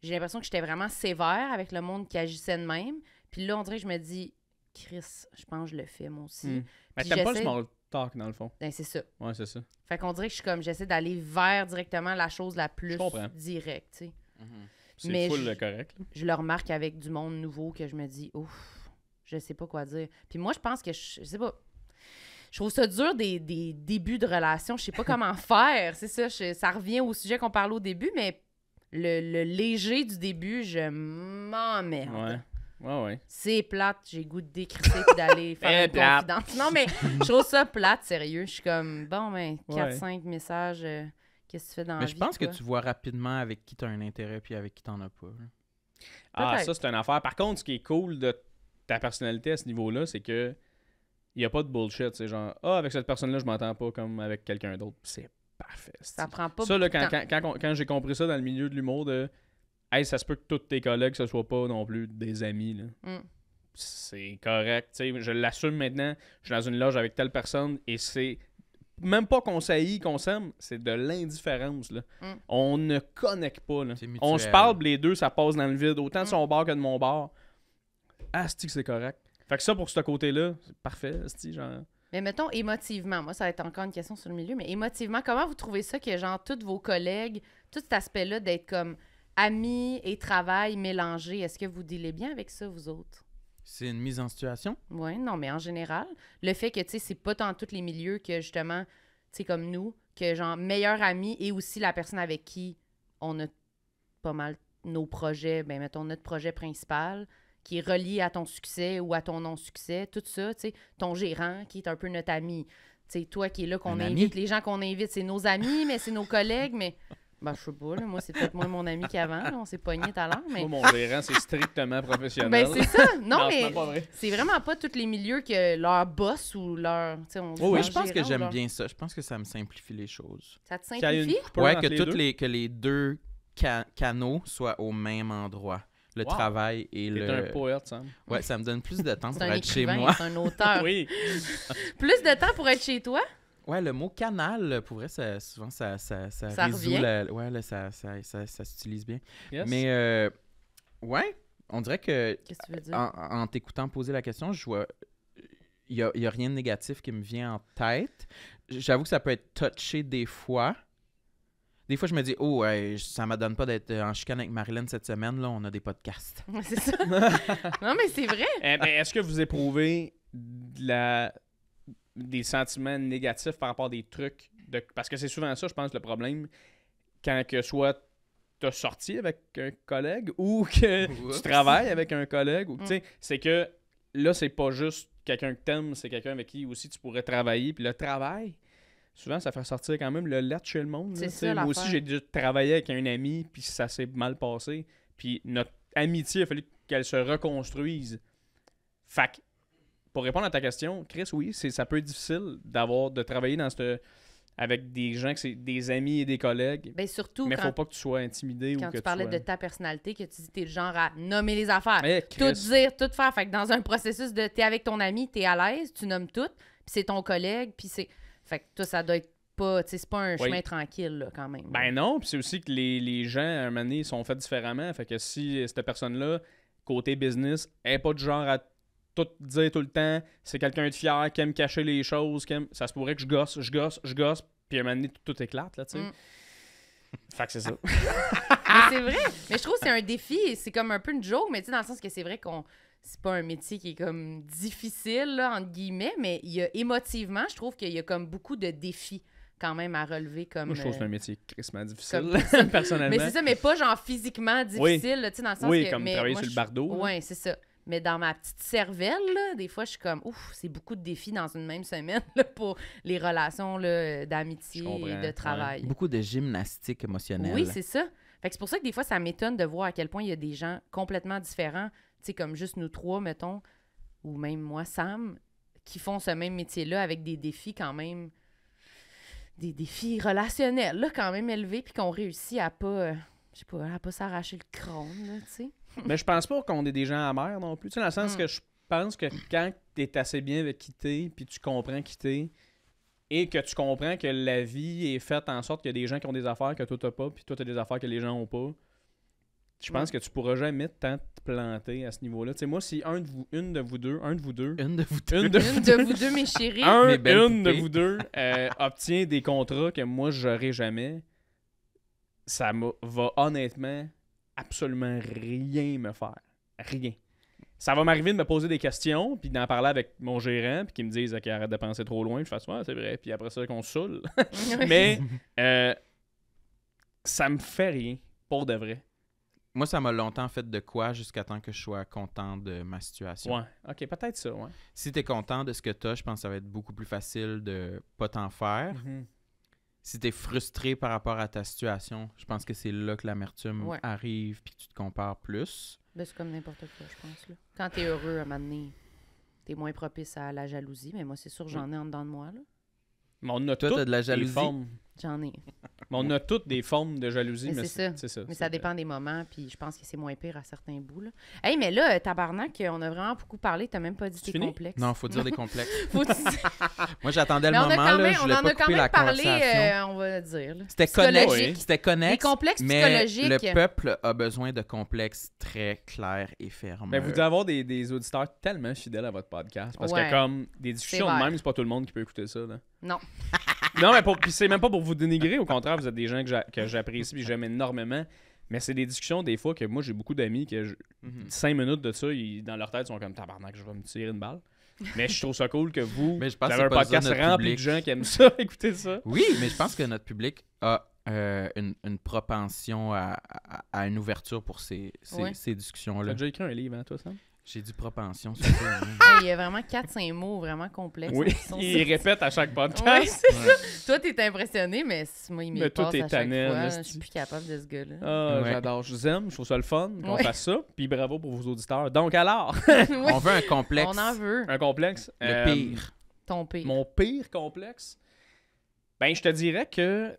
S2: j'ai l'impression que j'étais vraiment sévère avec le monde qui agissait de même. Puis là, on dirait que je me dis, Chris, je pense que je le fais moi aussi. Hmm. Mais t'aimes pas le small
S3: talk dans le fond. Ben, c'est ça. Ouais, c'est ça.
S2: Fait qu'on dirait que je suis comme, j'essaie d'aller vers directement la chose la plus directe, tu sais. Mhm. C'est full je, correct. Je le remarque avec du monde nouveau que je me dis, ouf je sais pas quoi dire. Puis moi, je pense que je, je sais pas. Je trouve ça dur des, débuts de relation. Je sais pas comment [laughs] faire. C'est ça. ça revient au sujet qu'on parlait au début, mais le, léger du début, je m'emmerde. Ouais. Ouais, ouais. C'est plate, j'ai goût de décrisser et d'aller [laughs] faire eh, une confidence. Non, mais je trouve ça plate, sérieux. Je suis comme, bon, mais ben, 4-5 messages, euh, qu'est-ce que tu fais dans la je pense que tu
S1: vois rapidement avec qui tu as un intérêt puis avec qui tu n'en as pas. Ah, ça, c'est une
S3: affaire. Par contre, ce qui est cool de ta personnalité à ce niveau-là, c'est que il n'y a pas de bullshit. C'est genre, ah, avec cette personne-là, je m'entends pas comme avec quelqu'un d'autre. C'est
S2: parfait. Ça prend pas Ça, là, quand, quand,
S3: quand, j'ai compris ça dans le milieu de l'humour, de Hey, ça se peut que tous tes collègues, ce soient pas non plus des amis. Mm. C'est correct. je l'assume maintenant. Je suis dans une loge avec telle personne et c'est même pas qu'on s'aillit, qu'on s'aime, c'est de l'indifférence. Mm. On ne connecte pas. On se parle, les deux, ça passe dans le vide, autant de mm. son bar que de mon bar asti ah, que c'est correct. Fait que ça, pour ce côté-là, c'est parfait, asti, genre.
S2: Mais mettons, émotivement, moi, ça va être encore une question sur le milieu, mais émotivement, comment vous trouvez ça que, genre, tous vos collègues, tout cet aspect-là d'être comme amis et travail mélangés, est-ce que vous dealez bien avec ça, vous autres?
S1: C'est une mise en situation?
S2: Oui, non, mais en général, le fait que, tu sais, c'est pas dans tous les milieux que, justement, tu sais, comme nous, que, genre, meilleur ami et aussi la personne avec qui on a pas mal nos projets, ben mettons, notre projet principal, qui est relié à ton succès ou à ton non-succès, tout ça, tu sais, ton gérant qui est un peu notre ami, tu sais, toi qui est là qu'on invite, les gens qu'on invite, c'est nos amis, mais c'est nos collègues, mais... [laughs] Ben, je sais pas, là, moi, c'est peut-être moins mon ami qu'avant. On s'est pogné tout à l'heure, mais... Moi, mon
S3: gérant, c'est strictement
S1: professionnel. Ben, c'est ça. [laughs] Non, mais
S2: c'est vraiment pas tous les milieux que leur boss ou leur... On oh, oui, je pense que j'aime bien
S1: ça. Je pense que ça me simplifie les choses. Ça te simplifie? Ouais, que, les toutes deux? les, que les deux canaux soient au même endroit le travail et le. un poète, Sam. Ouais, ça me donne plus de temps pour être chez moi. C'est un auteur. [laughs] oui.
S2: plus de temps pour être chez toi?
S1: Ouais, le mot canal, euh, pour vrai, souvent, ça, ça, ça, résout ouais, ça, ça, ça, ça s'utilise bien. Mais, euh, ouais, on dirait que. Qu'est-ce que tu veux dire? En, t'écoutant poser la question, je vois. Il n'y a, a rien de négatif qui me vient en tête. J'avoue que ça peut être touché des fois. Des fois, je me dis, oh, ça ne donne pas d'être euh, en chicane avec Marilyn cette semaine. Là, on a des podcasts.
S2: c'est ça. [laughs] non, mais c'est vrai.
S1: Eh, est-ce que vous éprouvez la...
S3: des sentiments négatifs par rapport à des trucs? De... Parce que c'est souvent ça, je pense, le problème. Quand que soit as sorti avec un collègue ou que tu travailles avec un collègue ou mm. c'est que là c'est pas juste quelqu'un que t'aimes c'est quelqu'un avec qui aussi tu pourrais travailler puis le travail souvent, ça fait sortir quand même le lait chez le monde. moi aussi, j'ai dû travailler avec un ami, puis ça s'est mal passé. Puis notre amitié, il a fallu qu'elle se reconstruise. Fait pour répondre à ta question, Chris, oui, ça peut être difficile d'avoir de travailler dans avec des gens que c'est des amis et des collègues. Mais ben,
S2: surtout mais faut pas
S3: que tu sois intimidé quand ou que tu parlais de ta
S2: personnalité que tu dis le genre à nommer les affaires, eh, tout dire, tout faire. Fait que dans un processus de es avec ton ami, tu es à l'aise, tu nommes tout, puis c'est ton collègue, puis c'est fait que toi, ça doit être pas, c'est pas un chemin tranquille, là, quand même.
S3: Ben non, puis c'est aussi que les, gens, à un moment donné, sont faits différemment. Fait que si cette personne-là, côté business, est pas du genre à tout dire tout le temps, c'est quelqu'un de fier, qui aime cacher les choses, ça se pourrait que je gosse, je gosse, je gosse, puis à un moment donné, tout, éclate, là, tu sais. Mm. Fait que c'est ça. [laughs] Mais
S2: c'est vrai. Mais je trouve que c'est un défi, c'est comme un peu une joke, mais tu sais, dans le sens que c'est vrai qu'on c'est pas un métier qui est comme difficile, entre guillemets, mais il y a, émotivement, je trouve qu'il y a comme beaucoup de défis quand même à relever comme. Moi, je trouve que c'est un euh,
S3: métier crissement difficile, [laughs] [laughs] personnellement. Mais c'est ça, mais
S2: pas genre physiquement difficile, tu sais, dans le sens comme travailler sur le bardeau. Oui, c'est ça. Mais dans ma petite cervelle, des fois, je suis comme, ouf, c'est beaucoup de défis dans une même semaine [laughs] pour les relations d'amitié et de travail.
S1: Beaucoup de gymnastique émotionnelle. Oui, c'est
S2: ça. c'est pour ça que des fois, ça m'étonne de voir à quel point il y a des gens complètement différents sais, comme juste nous trois, mettons, ou même moi, Sam, qui font ce même métier-là avec des défis quand même, des défis relationnels, là, quand même élevés, puis qu'on réussit à pas, euh, je sais pas, à pas s'arracher le crâne, là, tu
S3: [laughs] Mais je pense pas qu'on ait des gens amers non plus. Tu sais, dans le sens hmm. que je pense que quand t'es assez bien avec quitter, puis tu comprends quitter, et que tu comprends que la vie est faite en sorte qu'il y a des gens qui ont des affaires que toi t'as pas, puis toi t'as des affaires que les gens ont pas je pense mm. que tu pourras jamais tant te planter à ce niveau-là. Tu sais, moi, si un de vous, une de vous deux, un de vous deux, une de vous deux, une de, vous deux, mes chéris, une de vous deux euh, obtient des contrats que moi, j'aurai jamais, ça va honnêtement absolument rien me faire. Rien. Ça va m'arriver de me poser des questions, puis d'en parler avec mon gérant, puis qu'il me dise qu'il arrête de penser trop loin, je fasse c'est vrai, puis après ça, qu'on saoule. [laughs] Mais euh,
S1: ça me fait rien, pour de vrai. Moi, ça m'a longtemps fait de quoi jusqu'à temps que je sois content de ma situation. Ouais,
S3: ok, peut-être ça, ouais.
S1: Si t'es content de ce que t'as, je pense que ça va être beaucoup plus facile de pas t'en faire. Mhm. Si t'es frustré par rapport à ta situation, je pense que c'est là que l'amertume arrive arrive puis tu te compares plus.
S2: Ben, c'est comme n'importe quoi, je pense. Là. Quand t'es heureux à un moment donné, t'es moins propice à la jalousie, mais moi, c'est sûr, j'en ai en dedans de moi. Là.
S3: Mais on a Toi, t'as de la jalousie. J'en ai. Mais on a toutes des formes de jalousie, mais, c'est ça. Mais ça
S2: dépend des moments, puis je pense que c'est moins pire à certains bouts. Hey, mais là, euh, tabarnak, euh, on a vraiment beaucoup parlé, t'as même pas dit tes complexes. Non, faut dire des complexes. [laughs] [laughs]
S1: Moi, j'attendais le moment, là, je voulais on pas a la parlé, euh, on va dire. C'était connexe. c'était connect, complexes mais le peuple a besoin de complexes très clairs et fermes. Mais vous devez avoir des, auditeurs tellement fidèles à votre podcast, parce que comme des discussions de même, c'est pas tout le monde
S3: qui peut écouter ça. Non. [laughs] Non, mais pour, c'est même pas pour vous dénigrer. Au contraire, vous êtes des gens que, j'apprécie et j'aime énormément. Mais c'est des discussions, des fois, que moi, j'ai beaucoup d'amis que mhm. cinq minutes de ça, ils, dans leur tête, ils sont comme tabarnak, je vais me tirer une balle. Mais je trouve ça cool que vous, Mais un podcast rempli de gens qui aiment ça, [laughs] écoutez ça. Oui, mais
S1: je pense que notre public a euh, une, propension à, une ouverture pour ces, discussions-là. discussions déjà écrit un livre, hein, toi, Sam j'ai du propension. Sur ça, hein.
S2: [laughs] Il y a vraiment 4-5 mots vraiment complexes. Oui, il répètent à chaque podcast. Toi, t'es impressionné, mais moi, il me passe à chaque fois. Je suis plus capable de ce gars-là. Ah,
S3: j'adore, je vous aime, je trouve ça le fun qu'on fasse ça. Puis bravo pour vos auditeurs. Donc alors, [laughs] on veut un complexe. On en veut. Un complexe. Le euh, pire. Ton pire. Mon pire complexe. Ben, je te dirais que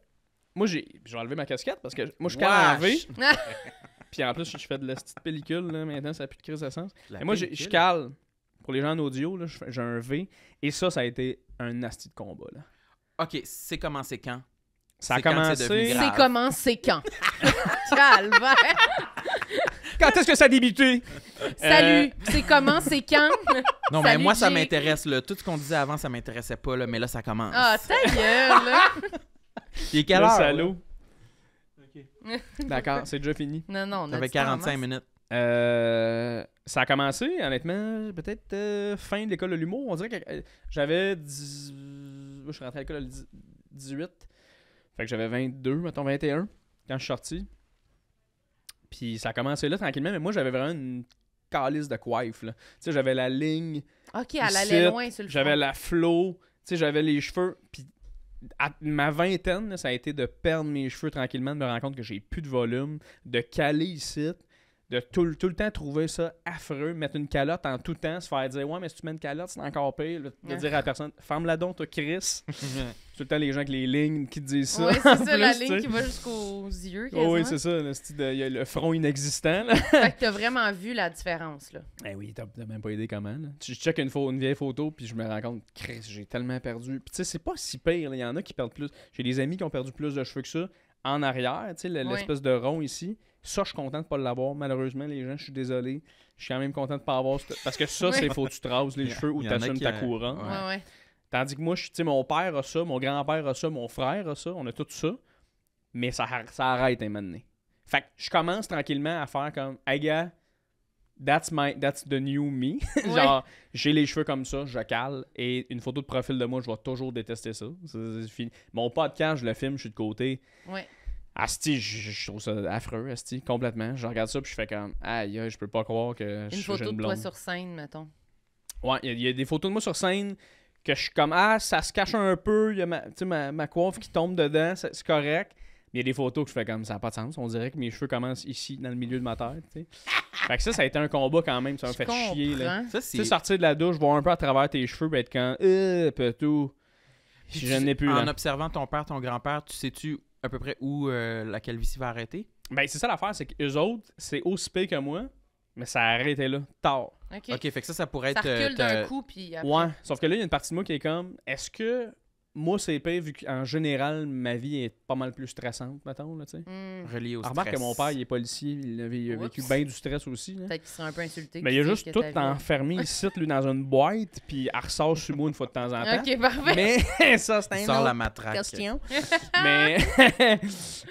S3: moi, j'ai, je vais enlever ma casquette parce que moi, je suis capable. [laughs] Puis en plus, je fais de la petite pellicule, là, maintenant, ça n'a plus de crise de sens. Et moi, je cale, pour les gens en audio, là, j'ai un V. Et ça, ça a été un
S1: nasty de combat. Là. OK, c'est commencé quand? Ça a commencé... C'est
S2: c'est quand? [laughs] Calvaire! quand est-ce que ça a débuté? Salut, euh, c'est comment, c'est quand? [laughs] Non, mais moi, ça
S1: m'intéresse. Là. Tout ce qu'on disait avant, ça m'intéressait pas, là, mais là, ça commence.
S2: Ah, ta gueule! Là. Il est quelle Salaud. [laughs] D'accord, c'est déjà fini. Non, non, on a 45 minutes.
S1: Euh,
S3: ça a commencé, honnêtement, peut-être euh, fin de l'école de l'humour. On dirait que euh, j'avais. Je suis rentré à l'école à 18. Fait que j'avais 22, mettons 21 quand je suis sorti. Puis ça a commencé là tranquillement, mais moi j'avais vraiment une calice de coiffe. Tu sais, j'avais la ligne.
S2: Ok, elle allait loin sur le J'avais
S3: la flow. Tu sais, j'avais les cheveux. Puis à ma vingtaine, ça a été de perdre mes cheveux tranquillement, de me rendre compte que j'ai plus de volume, de caler ici, de tout, le temps trouver ça affreux, mettre une calotte en tout temps, se faire dire Ouais, mais si tu mets une calotte, c'est encore pire. de dire à la personne Ferme-la donc, toi, Chris. [laughs] tout le temps, les gens avec les lignes qui disent ça. Oui, c'est ça, la ligne qui va jusqu'aux yeux. oui, c'est ça, le, front inexistant. [laughs] fait
S2: t'as vraiment vu la différence. là. Eh oui,
S3: t'as même pas idée comment. Tu check une, vieille photo, puis je me rends compte Chris, j'ai tellement perdu. Puis tu sais, c'est pas si pire. Il y en a qui perdent plus. J'ai des amis qui ont perdu plus de cheveux que ça en arrière, tu sais, l'espèce de rond ici ça, je suis content de ne pas l'avoir. Malheureusement, les gens, je suis désolé. Je suis quand même content de ne pas avoir. Parce que ça, c'est faut que tu te les cheveux ou tu assumes ta courant. Tandis que moi, tu sais, mon père a ça, mon grand-père a ça, mon frère a ça, on a tout ça. Mais ça, ça arrête un moment Fait que je commence tranquillement à faire comme, hey gars, that's, my, that's the new me. [laughs] Genre, j'ai les cheveux comme ça, je cale. Et une photo de profil de moi, je vais toujours détester ça. mon Mon podcast, je le filme, je suis de côté. Ouais. Asti, je, je, trouve ça affreux, Asti, complètement. Je regarde ça puis je fais comme Aïe, je peux pas croire que une je suis une photo de toi sur
S2: scène, mettons.
S3: Ouais, il y, a des photos de moi sur scène que je suis comme Ah, ça se cache un peu, il y a ma, coiffe qui tombe dedans, c'est correct. Mais il y a des photos que je fais comme ça n'a pas de sens. On dirait que mes cheveux commencent ici, dans le milieu de ma tête. sais. fait que ça, ça a été un combat quand même. Ça m'a fait chier. Là. Ça, tu sais, sortir de la douche, voir un peu à travers tes cheveux, puis être comme, Euh, tout. Je n'ai plus. En
S1: observant ton père, ton grand-père, tu sais-tu à peu près où euh, la calvitie va arrêter? Ben, c'est ça l'affaire, c'est qu'eux autres, c'est aussi pire que moi, mais ça arrêtait là,
S3: tard. OK. OK, fait que ça, ça pourrait être. Euh, recule d'un coup,
S2: puis après- Ouais,
S3: sauf que là, il y a une partie de moi qui est comme, est-ce que moi, c'est épais vu qu'en général, ma vie est pas mal plus stressante, mettons. Là, hmm. au stress. Remarque que mon père, il est policier, il, a vécu bien du stress aussi.
S2: Peut-être qu'il serait un peu insulté. Mais il a juste tout enfermé
S3: [laughs] ici, lui, dans une boîte, puis il ressort sur moi une fois de temps en temps. ok, parfait. Mais [laughs] ça, c'est un sort la matraque. [laughs] mais,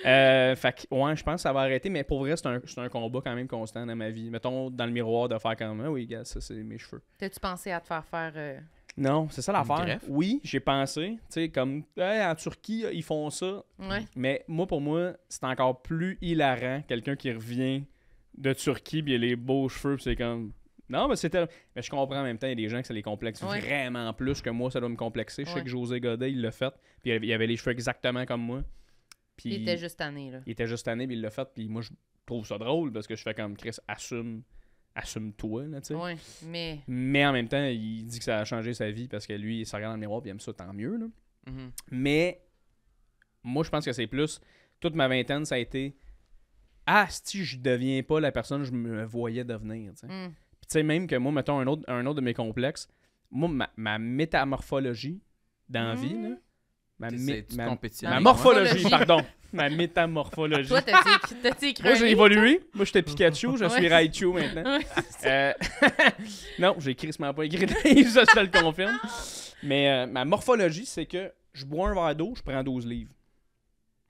S3: euh, fait ouais, je pense que ça va arrêter, mais pour vrai, c'est un, un, combat quand même constant dans ma vie. Mettons, dans le miroir, de faire comme, ah oui, gars, ça, c'est mes cheveux.
S2: T'as-tu pensé à te faire faire. Euh,
S3: non, c'est ça l'affaire. Oui, j'ai pensé, tu sais, comme en Turquie, ils font ça. Ouais. Mais moi, pour moi, c'est encore plus hilarant quelqu'un qui revient de Turquie, puis il a les beaux cheveux, puis c'est comme. Non, mais c'était. Mais je comprends en même temps, il y a des gens que ça les complexe vraiment plus que moi, ça doit me complexer. Je sais que José Godet, il l'a fait, puis il avait les cheveux exactement comme moi. Puis il était juste année, là. Il était juste année, puis il l'a fait, puis moi, je trouve ça drôle parce que je fais comme Chris assume assume-toi.
S2: Oui, mais...
S3: mais en même temps, il dit que ça a changé sa vie parce que lui, il se regarde dans le miroir et il aime ça, tant mieux. Là. Mhm. Mais moi, je pense que c'est plus. Toute ma vingtaine, ça a été. Ah, si je deviens pas la personne je me voyais devenir. Mm. tu sais, même que moi, mettons un autre, un autre de mes complexes, moi, ma, métamorphologie dans mm. là, ma, ma, ma, morphologie, pardon ma métamorphologie. Toi, t'as-tu écrit Moi, j'ai évolué. Moi, j'étais Pikachu, je suis Raichu maintenant. Euh, [laughs] non, j'ai crissement pas écrit ça, je te le confirme. Mais euh, ma morphologie, c'est que je bois un verre d'eau, je prends 12 livres.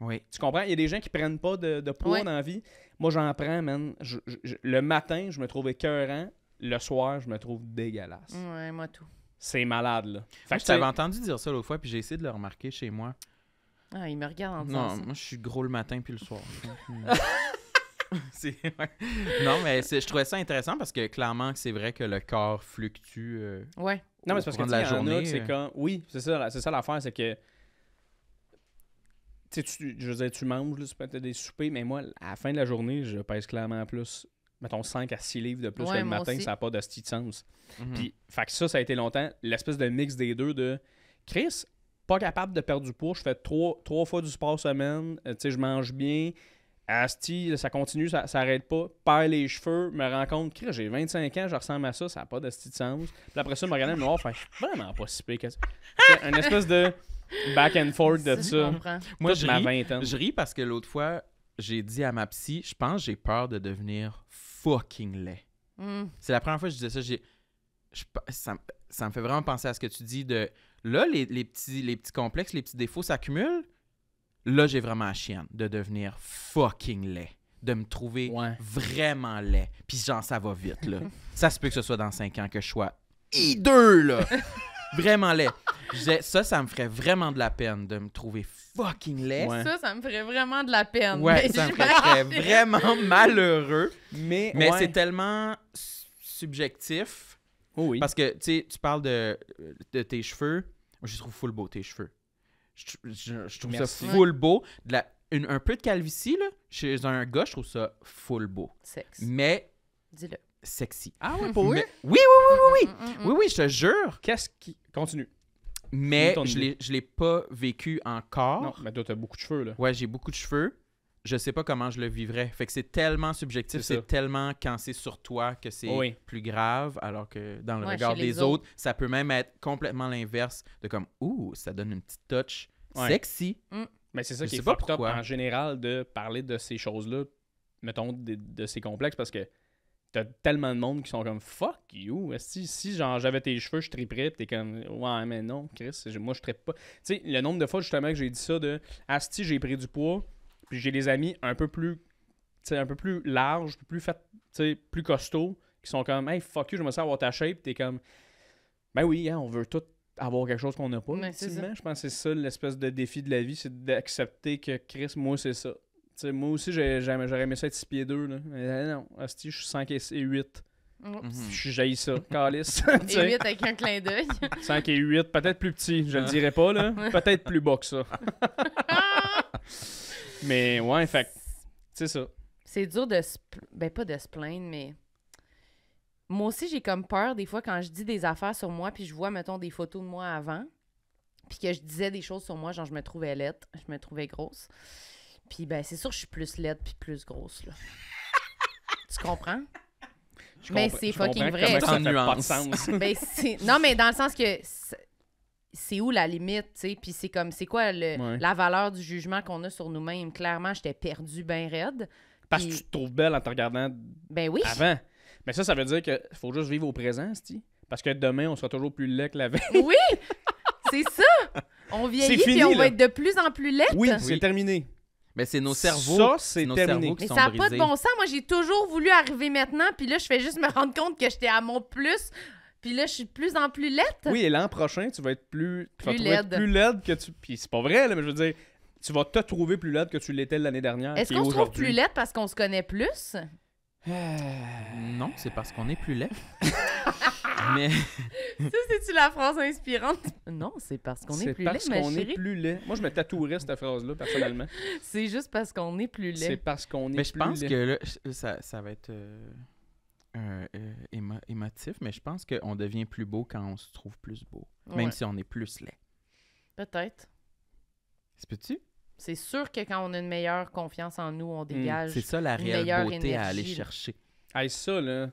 S3: Oui. Tu comprends? Il y a des gens qui prennent pas de, poids dans la vie. Moi, j'en prends, man. le matin, je me trouve écœurant. Le soir, je me trouve dégueulasse. Ouais, moi tout. C'est malade, là. Fait que t'avais entendu dire ça
S1: l'autre fois, puis j'ai essayé de le remarquer chez moi.
S2: Ah, il me regarde en disant Non,
S1: moi, je suis gros le matin puis le soir. [laughs] Non, mais je trouvais ça intéressant parce que clairement, c'est vrai que le corps fluctue. Euh, ouais. Non, mais parce que la journée, c'est euh.
S3: quand. Oui, c'est ça, c'est ça l'affaire, c'est que. Tu sais, je veux dire, tu manges, des soupers, mais moi, à la fin de la journée, je pèse clairement plus. Mettons 5 à 6 livres de plus le matin, ça n'a pas de de sens. Mhm. Puis, fait que ça, ça a été longtemps l'espèce de mix des deux de Chris, pas capable de perdre du poids. Je fais trois, trois fois du sport semaine. Euh, sais, je mange bien. Asti, ça continue, ça s'arrête pas. Perds les cheveux, me rends compte, j'ai 25 ans, je ressemble à ça, ça n'a pas de de sens. Puis après ça, me regarder me noir, fait vraiment pas si pire que ça. un espèce
S1: de back and forth de ça. Moi, j'ai je ma ris, je ris parce que l'autre fois, j'ai dit à ma psy, je pense j'ai peur de devenir fucking laid. Hmm. C'est la première fois que je disais ça, Ça, ça me fait vraiment penser à ce que tu dis de Là, les, petits, les petits complexes, les petits défauts s'accumulent. Là, j'ai vraiment la chienne de devenir fucking laid. De me trouver vraiment laid. Puis genre, ça va vite, là. [laughs] ça se peut que ce soit dans cinq ans que je sois hideux, là. [laughs] vraiment laid. ça, ça me ferait vraiment de la peine de me trouver fucking laid. Ça,
S2: ça me ferait vraiment de la peine. ça me ferait vraiment
S1: malheureux. Mais, c'est tellement subjectif Oh Parce que, tu sais, tu parles de, tes cheveux. Moi, je trouve full beau, tes cheveux. Je, trouve ça full beau. un peu de calvitie, là, chez un gars, je trouve ça full beau. Sexy. Mais. Sexy. Ah Oui, oui, oui, oui, oui. Mm, mm, mm, oui, oui, je te jure. Qu'est-ce qui. Continue. Mais je l'ai, l'ai pas vécu encore. Non, mais toi, as beaucoup de cheveux, là. Ouais, j'ai beaucoup de cheveux je sais pas comment je le vivrais. Fait que c'est tellement subjectif, c'est tellement quand c'est sur toi que c'est plus grave, alors que dans le regard des autres, ça peut même être complètement l'inverse de comme ouh, ça donne une petite touch sexy. Mm. Mais c'est ça qui est pas top
S3: en général de parler de ces choses-là, mettons de, ces complexes parce que t'as tellement de monde qui sont comme fuck you si si genre j'avais tes cheveux je triperais t'es comme ouais mais non Chris moi je tripe pas tu sais le nombre de fois justement que j'ai dit ça de asti j'ai pris du poids puis j'ai des amis un peu plus, un peu plus large plus fait, plus costaud qui sont comme, hey, fuck you, je me sers avoir ta shape. T'es comme, ben oui, hein, on veut tout avoir quelque chose qu'on n'a pas. Mais je pense que c'est ça l'espèce de défi de la vie, c'est d'accepter que Chris, moi, c'est ça. moi aussi, j'aurais aimé ça être 6 pieds 2. Là. Eh, non, je suis 5 et 8. Mhm. Je j'ai ça, [laughs] calice. [laughs] et 8 avec
S2: un clin d'œil.
S3: 5 [laughs] et 8, peut-être plus petit, je le ah. dirais pas, là. Peut-être plus bas que ça. Mais ouais, fait c'est ça.
S2: C'est dur de Ben, pas de se plaindre, mais... Moi aussi, j'ai comme peur des fois quand je dis des affaires sur moi, puis je vois, mettons, des photos de moi avant, puis que je disais des choses sur moi, genre je me trouvais laite, je me trouvais grosse. Puis ben, c'est sûr je suis plus laite puis plus grosse, là. tu comprends? Je mais c'est fucking vrai. Ça fait pas ben, non, mais dans le sens que c'est où la limite, tu sais? Puis c'est comme, c'est quoi la valeur du jugement qu'on a sur nous-mêmes? Clairement, j'étais perdu bien raide. Parce que tu
S3: te trouves belle en te regardant
S2: ben oui. avant.
S3: Mais ça, ça veut dire qu'il faut juste vivre au présent, Parce que demain, on sera toujours plus laid que la veille.
S2: Oui! C'est ça! On vieillit puis on va être de plus en plus laid. Oui, c'est
S1: terminé. Mais c'est nos cerveaux. Ça, c'est terminé. ça n'a pas de bon
S2: sens. Moi, j'ai toujours voulu arriver maintenant, puis là, je fais juste me rendre compte que j'étais à mon plus puis là, je suis de plus en plus laide. Oui, et
S3: l'an prochain, tu vas être plus. tu vas laide. plus laide que tu. Puis c'est pas vrai, là, mais je veux dire, tu vas te trouver plus laide que tu l'étais l'année dernière. Est-ce qu'on se
S2: trouve plus laide parce qu'on se connaît plus?
S1: Non, c'est parce qu'on est plus laid. [laughs] mais Ça,
S2: c'est-tu la phrase inspirante?
S1: Non, c'est parce qu'on
S2: est, plus laid, parce qu'on est plus
S3: laide. Moi, je me tatouerais cette phrase-là, personnellement.
S2: C'est juste parce qu'on est plus laid. C'est parce qu'on est plus mais je pense que là,
S1: ça, ça va être. Euh, euh, émotif, mais je pense qu'on devient plus beau quand on se trouve plus beau, même si on est plus laid. Peut-être. C'est peux-tu?
S2: C'est sûr que quand on a une meilleure confiance en nous, on hmm. dégage. Mmh, c'est ça la réelle beauté à aller chercher.
S3: Hey, ça, là.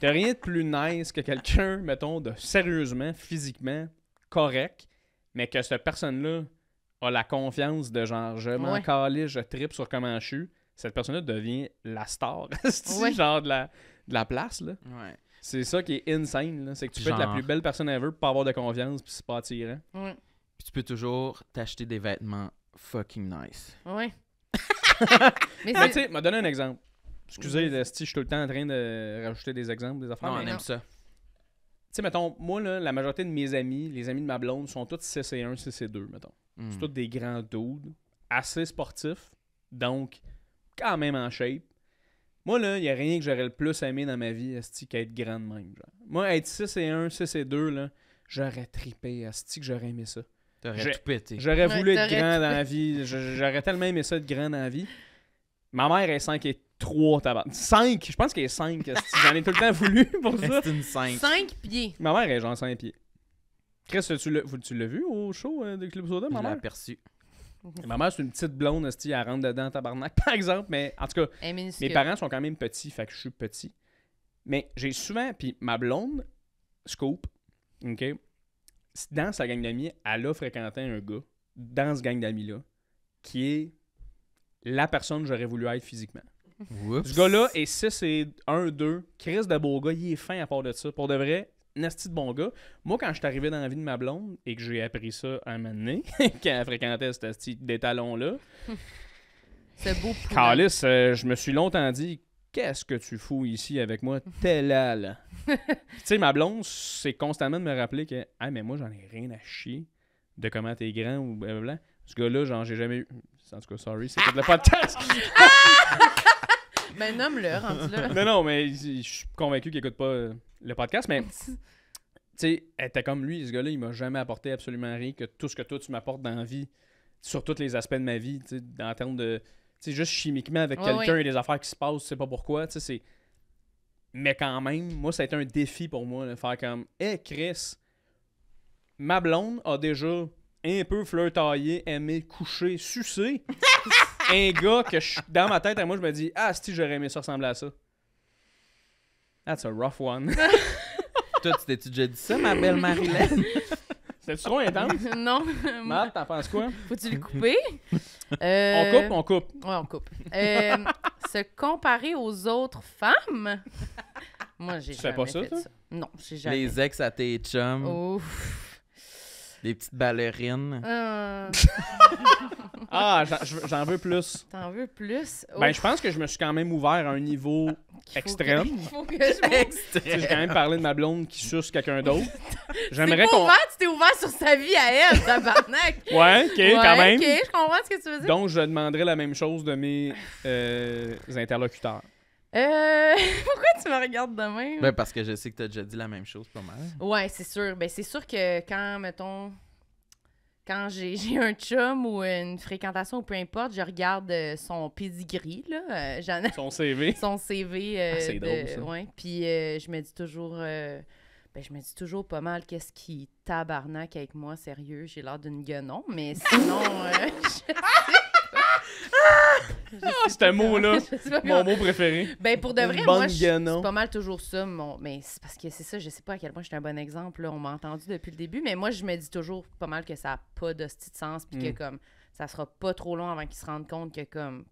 S3: T'as rien de plus nice que quelqu'un, mettons, de sérieusement, physiquement, correct, mais que cette personne-là a la confiance de genre, je m'en ouais. je tripe sur comment je suis. Cette personne-là devient la star, [laughs] genre de la de la place. Là. Ouais. C'est ça qui est insane. là. C'est que tu peux être la plus belle personne ever, pas avoir de confiance, puis c'est
S1: pas attirant. Ouais. Puis tu peux toujours t'acheter des vêtements fucking nice.
S2: Ouais. [laughs]
S3: mais tu sais, m'a donné un exemple. Excusez, je suis
S1: tout le temps en train de rajouter des exemples, des affaires. Non,
S3: mais on ça. Tu sais, mettons, moi, là, la majorité de mes amis, les amis de ma blonde, sont tous CC1, CC2, mettons. Hmm. C'est tous des grands dudes, assez sportifs, donc quand même en shape. Moi, là, il n'y a rien que j'aurais le plus aimé dans ma vie, Asti, qu'être grand de même. Moi, être 6 et 1, 6 et 2, là, j'aurais tripé, Asti, que j'aurais aimé ça. T'aurais tout pété. J'aurais voulu être grand dans la vie. J'aurais tellement aimé ça être grand dans la vie. Ma mère est 5 et 3 tabac. 5, je pense qu'elle est 5. J'en ai tout le temps voulu [laughs] pour ça. C'est une 5. 5 pieds. Ma mère est genre 5 pieds. Chris, tu l'as vu au show euh, de Club Soda, ma mère? Je l'ai aperçu. Mhm. Ma mère, c'est une petite blonde, elle rentre dedans, tabarnak, [laughs] par exemple. Mais en tout cas, mes parents sont quand même petits, fait que je suis petit. Mais j'ai souvent, puis ma blonde, Scoop, OK, dans sa gang d'amis, elle a fréquenté un gars, dans ce gang d'amis-là, qui est la personne que j'aurais voulu être physiquement. Ce gars-là est c'est un 1, 2. Chris de beau gars, il est fin à part de ça. Pour de vrai, nasty de bon gars. Moi, quand je suis arrivé dans la vie de ma blonde et que j'ai appris ça à un moment donné, [laughs] quand elle fréquentait ce type d'étalons là [laughs] c'est beau. Euh, je me suis longtemps dit Qu'est-ce que tu fous ici avec moi tel là, [laughs] tu sais, ma blonde, c'est constamment de me rappeler que Ah, mais moi, j'en ai rien à chier de comment t'es grand ou blablabla. Ce gars-là, j'en j'ai jamais eu. En tout cas, sorry, c'est pas ah! de le podcast.
S2: Ah! Ben, nomme-le, rendu le [laughs] non, non,
S3: mais je suis convaincu qu'il n'écoute pas euh, le podcast, mais. [laughs] tu sais, était comme lui, ce gars-là, il m'a jamais apporté absolument rien que tout ce que toi tu m'apportes dans la vie, sur tous les aspects de ma vie, tu sais, en termes de. Tu sais, juste chimiquement avec quelqu'un et les affaires qui se passent, tu sais pas pourquoi, tu sais, c'est. Mais quand même, moi, ça a été un défi pour moi de faire comme Hé hey Chris, ma blonde a déjà un peu flirtaillé, aimé, couché, sucé. [laughs] un gars que je, dans ma tête, et moi, je me dis Ah, si j'aurais aimé ça ressembler à ça. That's a rough one.
S1: [laughs] Toi, tu tes déjà dit ça, ma
S3: belle Marilyn?
S1: [laughs]
S2: c'est trop intense? [laughs] non.
S3: tu t'en penses quoi? Faut-tu le couper?
S2: On coupe, euh, on coupe. Ouais, on coupe. Euh, se comparer aux autres femmes? Moi, j'ai jamais fais pas ça, toi? ça. Non, j'ai jamais. Les
S1: ex à tes chums. Ouf. Des petites ballerines.
S2: Euh. ah, j'en veux
S1: plus. T'en veux
S3: plus? Ben, je pense que je me suis quand même ouvert à un niveau ah, extrême. il [laughs] faut que je extrême. J'ai quand même parlé de ma blonde qui suce quelqu'un d'autre. [laughs] J'aimerais qu'on. Tu
S2: t'es ouvert sur sa vie à elle, tabarnak. [laughs] ouais, ok, quand même. Ok, je comprends ce que tu veux dire. Donc,
S3: je demanderais la même chose de mes
S1: euh, interlocuteurs.
S2: Euh, [laughs] pourquoi tu me regardes demain Ben
S1: parce que je sais que tu as déjà dit la même chose pas mal.
S2: Ouais, c'est sûr. Ben c'est sûr que quand, mettons, quand j'ai [laughs] un chum ou une fréquentation ou peu importe, je regarde euh, son pedigree, là. Euh, son CV. [laughs] son CV. Ah, c'est drôle, Ouais. Puis je me dis toujours... Ben, je me dis toujours pas mal qu'est-ce qui tabarnaque avec moi, sérieux. J'ai l'air d'une guenon, mais sinon... Ah, [laughs] c'est un mot-là. Mon mot préféré. Ben, pour de vrai, moi, c'est pas mal toujours ça. Mon... Mais c'est parce que c'est ça, je sais pas à quel point je suis un bon exemple. On m'a entendu depuis le début, mais moi, je me dis toujours pas mal que ça n'a pas de style de sens, puis que mm. comme ça sera pas trop long avant qu'ils se rendent compte que comme.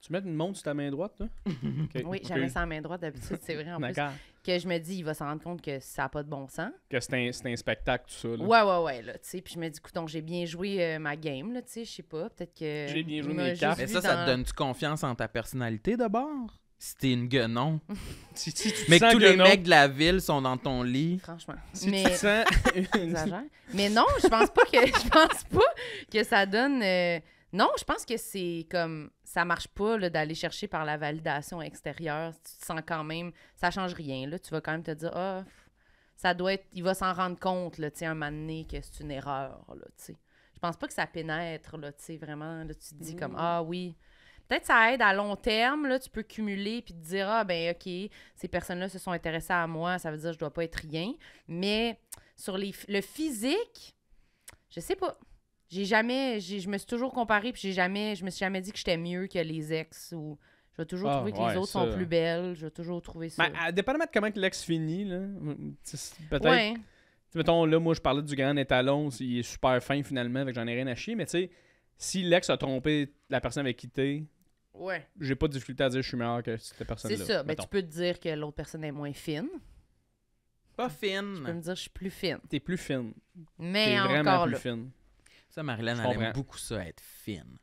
S2: tu mets une montre sur ta main droite, là? [laughs] Oui, j'avais ça en main droite d'habitude, c'est vrai. En plus, que je me dis, il va se rendre compte que ça n'a pas de bon sens.
S3: Que c'est un, spectacle, tout ça. Ouais,
S2: ouais, ouais. Là, puis je me dis, écoute, j'ai bien joué euh, ma game, là, tu sais, je sais pas, peut-être que... J'ai bien joué mes cartes. Mais ça, ça te donne-tu
S1: confiance en ta personnalité, d'abord? Si t'es une guenon. non [laughs] mais que tous les mecs de la ville sont dans ton lit. Franchement. Si mais... tu sens...
S2: [laughs] mais non, je pense pas que... [laughs] Je pense pas que ça donne... Euh, non, je pense que c'est comme ça marche pas d'aller chercher par la validation extérieure. Tu te sens quand même, ça change rien. Là, tu vas quand même te dire, ah, ça doit être, il va s'en rendre compte, là, un moment donné, que c'est une erreur, là, tu Je pense pas que ça pénètre, là, vraiment, là, tu te dis comme, mm. ah oui. Peut-être ça aide à long terme, là, tu peux cumuler et te dire, ah ben ok, ces personnes-là se sont intéressées à moi, ça veut dire que je dois pas être rien. Mais sur le physique, je sais pas. J'ai jamais. Je me suis toujours comparée, puis j'ai jamais. Je me suis jamais dit que j'étais mieux que les ex ou. Je vais toujours ah, trouver que les autres sont plus belles. Je vais toujours trouver ça.
S3: dépendamment de comment l'ex finit, là. Peut-être. Mettons, là, moi, je parlais du grand étalon. Il est super fin, finalement, que j'en ai rien à chier. Mais tu sais, si l'ex a trompé la personne avec qui t'es, Ouais. J'ai pas de difficulté à dire que je suis meilleur que cette personne-là. C'est ça. Mais ben, tu
S2: peux te dire que l'autre personne est moins fine. Pas fine. Tu peux me dire que je suis plus fine. T'es plus fine. Mais encore plus
S1: fine. Ça, Marilyn, elle aime beaucoup ça, être fine.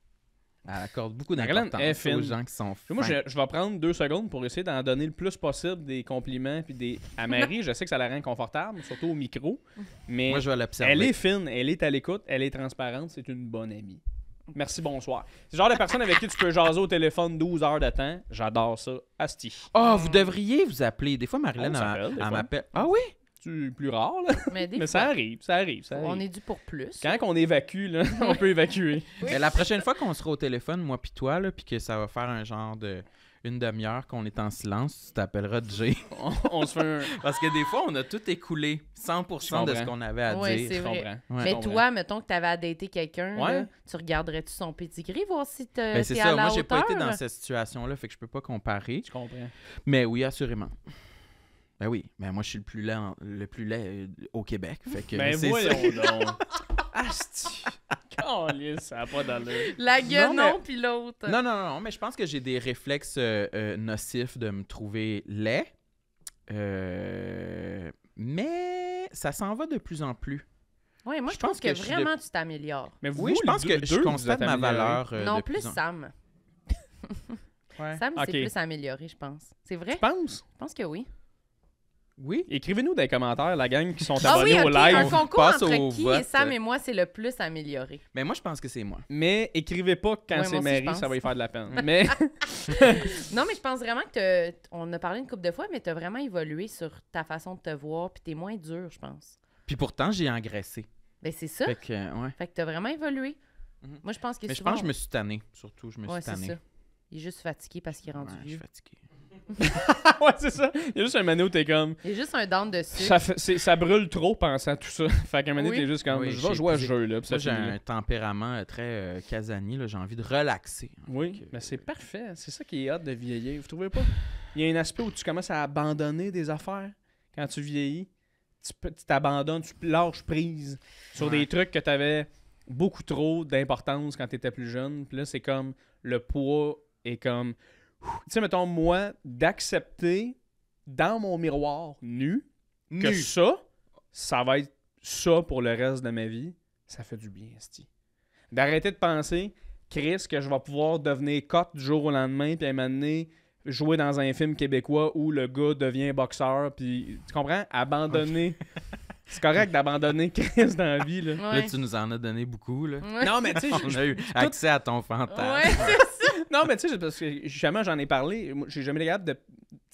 S1: Elle accorde beaucoup d'importance aux gens qui sont fins. Moi, je,
S3: vais prendre deux secondes pour essayer d'en donner le plus possible des compliments puis des... à Marie. [laughs] je sais que ça la rend confortable, surtout au micro. Mhm. Mais Moi, je vais l'observer. Elle est fine, elle est à l'écoute, elle est transparente, c'est une bonne amie. Merci, bonsoir. C'est le genre de personne avec qui tu peux jaser au téléphone 12 heures de J'adore ça. Asti.
S1: Ah, vous devriez vous appeler. Des fois, Marilyn, elle m'appelle. Ah oui? plus, rare, Mais, [laughs] ça arrive, ça arrive, On est
S2: dû pour plus.
S1: Quand on évacue, [laughs] on peut évacuer. la prochaine fois qu'on sera au téléphone, moi puis toi, là, puis que ça va faire un genre de une demi-heure qu'on est en silence, tu t'appelleras Jay. [laughs] se fait Parce que des fois, on a tout écoulé, 100% de ce qu'on avait à dire. Mais toi,
S2: mettons que tu avais à dater quelqu'un, tu regarderais-tu son pedigree, voir si tu ben, c'est ça, moi, j'ai pas été dans cette
S1: situation-là, fait que je peux pas comparer. Je comprends. Mais oui, assurément. Ben oui, mais moi je suis le plus lent, le plus laid euh, au Québec. Fait que ben c'est Quand on
S3: lit, ça n'a [laughs] pas d'allure. La gueule, non, puis
S1: l'autre. Non, non, non, mais je pense que j'ai des réflexes euh, euh, nocifs de me trouver laid. Mais ça s'en va de plus en plus.
S2: Oui, moi je, pense, que, vraiment tu t'améliores. Mais
S1: oui, je pense que je constate ma valeur. non, plus, plus
S2: Sam. Sam s'est plus amélioré, je pense. C'est vrai? Je pense. Je pense que oui.
S3: Oui, écrivez-nous dans les commentaires, la gang qui sont ah abonnés au live. Un concours entre qui et Sam
S2: et moi, c'est le plus amélioré.
S1: Mais moi, je pense que c'est moi. Mais écrivez pas quand c'est Mary, ça va y faire de la peine. [laughs] mais... [laughs]
S2: non, mais je pense vraiment que on a parlé une couple de fois, mais tu as vraiment évolué sur ta façon de te voir, puis t'es moins dur, je pense.
S1: Puis pourtant, j'ai engraissé.
S2: Ben c'est ça. Fait que, euh, ouais. t'as vraiment évolué. Mm-hmm. Moi, je pense que c'est Mais je pense que je me suis tanné,
S1: surtout. Je me ouais, suis tanné.
S2: Il est juste fatigué parce qu'il est rendu vieux. fatigué. [laughs]
S3: ouais, c'est ça. Il y a juste un mané où t'es comme. Il y a juste un dent de
S2: Ça,
S3: brûle trop pensant tout ça. [laughs]
S1: fait qu'un mané, t'es juste comme. je vais jouer à ce jeu-là. Moi, j'ai un tempérament euh, très euh, casanier là J'ai envie de relaxer. Oui, mais c'est parfait. C'est ça qui est hâte de vieillir. Vous trouvez pas Il y a un aspect
S3: où tu commences à abandonner des affaires quand tu vieillis. Tu t'abandonnes, tu lâches prise sur des trucs que t'avais beaucoup trop d'importance quand t'étais plus jeune. Puis là, c'est comme le poids est comme tu sais, mettons, moi, d'accepter dans mon miroir nu, que ça, ça va être ça pour le reste de ma vie, ça fait du bien, Sti. D'arrêter de penser, Chris, que je vais pouvoir devenir cote du jour au lendemain, puis à un jouer dans un film québécois où le gars devient boxeur, puis tu comprends?
S1: Abandonner. [laughs] C'est correct d'abandonner Chris dans la vie. Là. là. tu nous en as donné beaucoup. Là. Non, mais tu sais, [laughs] j'ai eu accès à ton fantasme
S3: non, mais tu sais, parce que jamais j'en ai parlé. J'ai jamais capable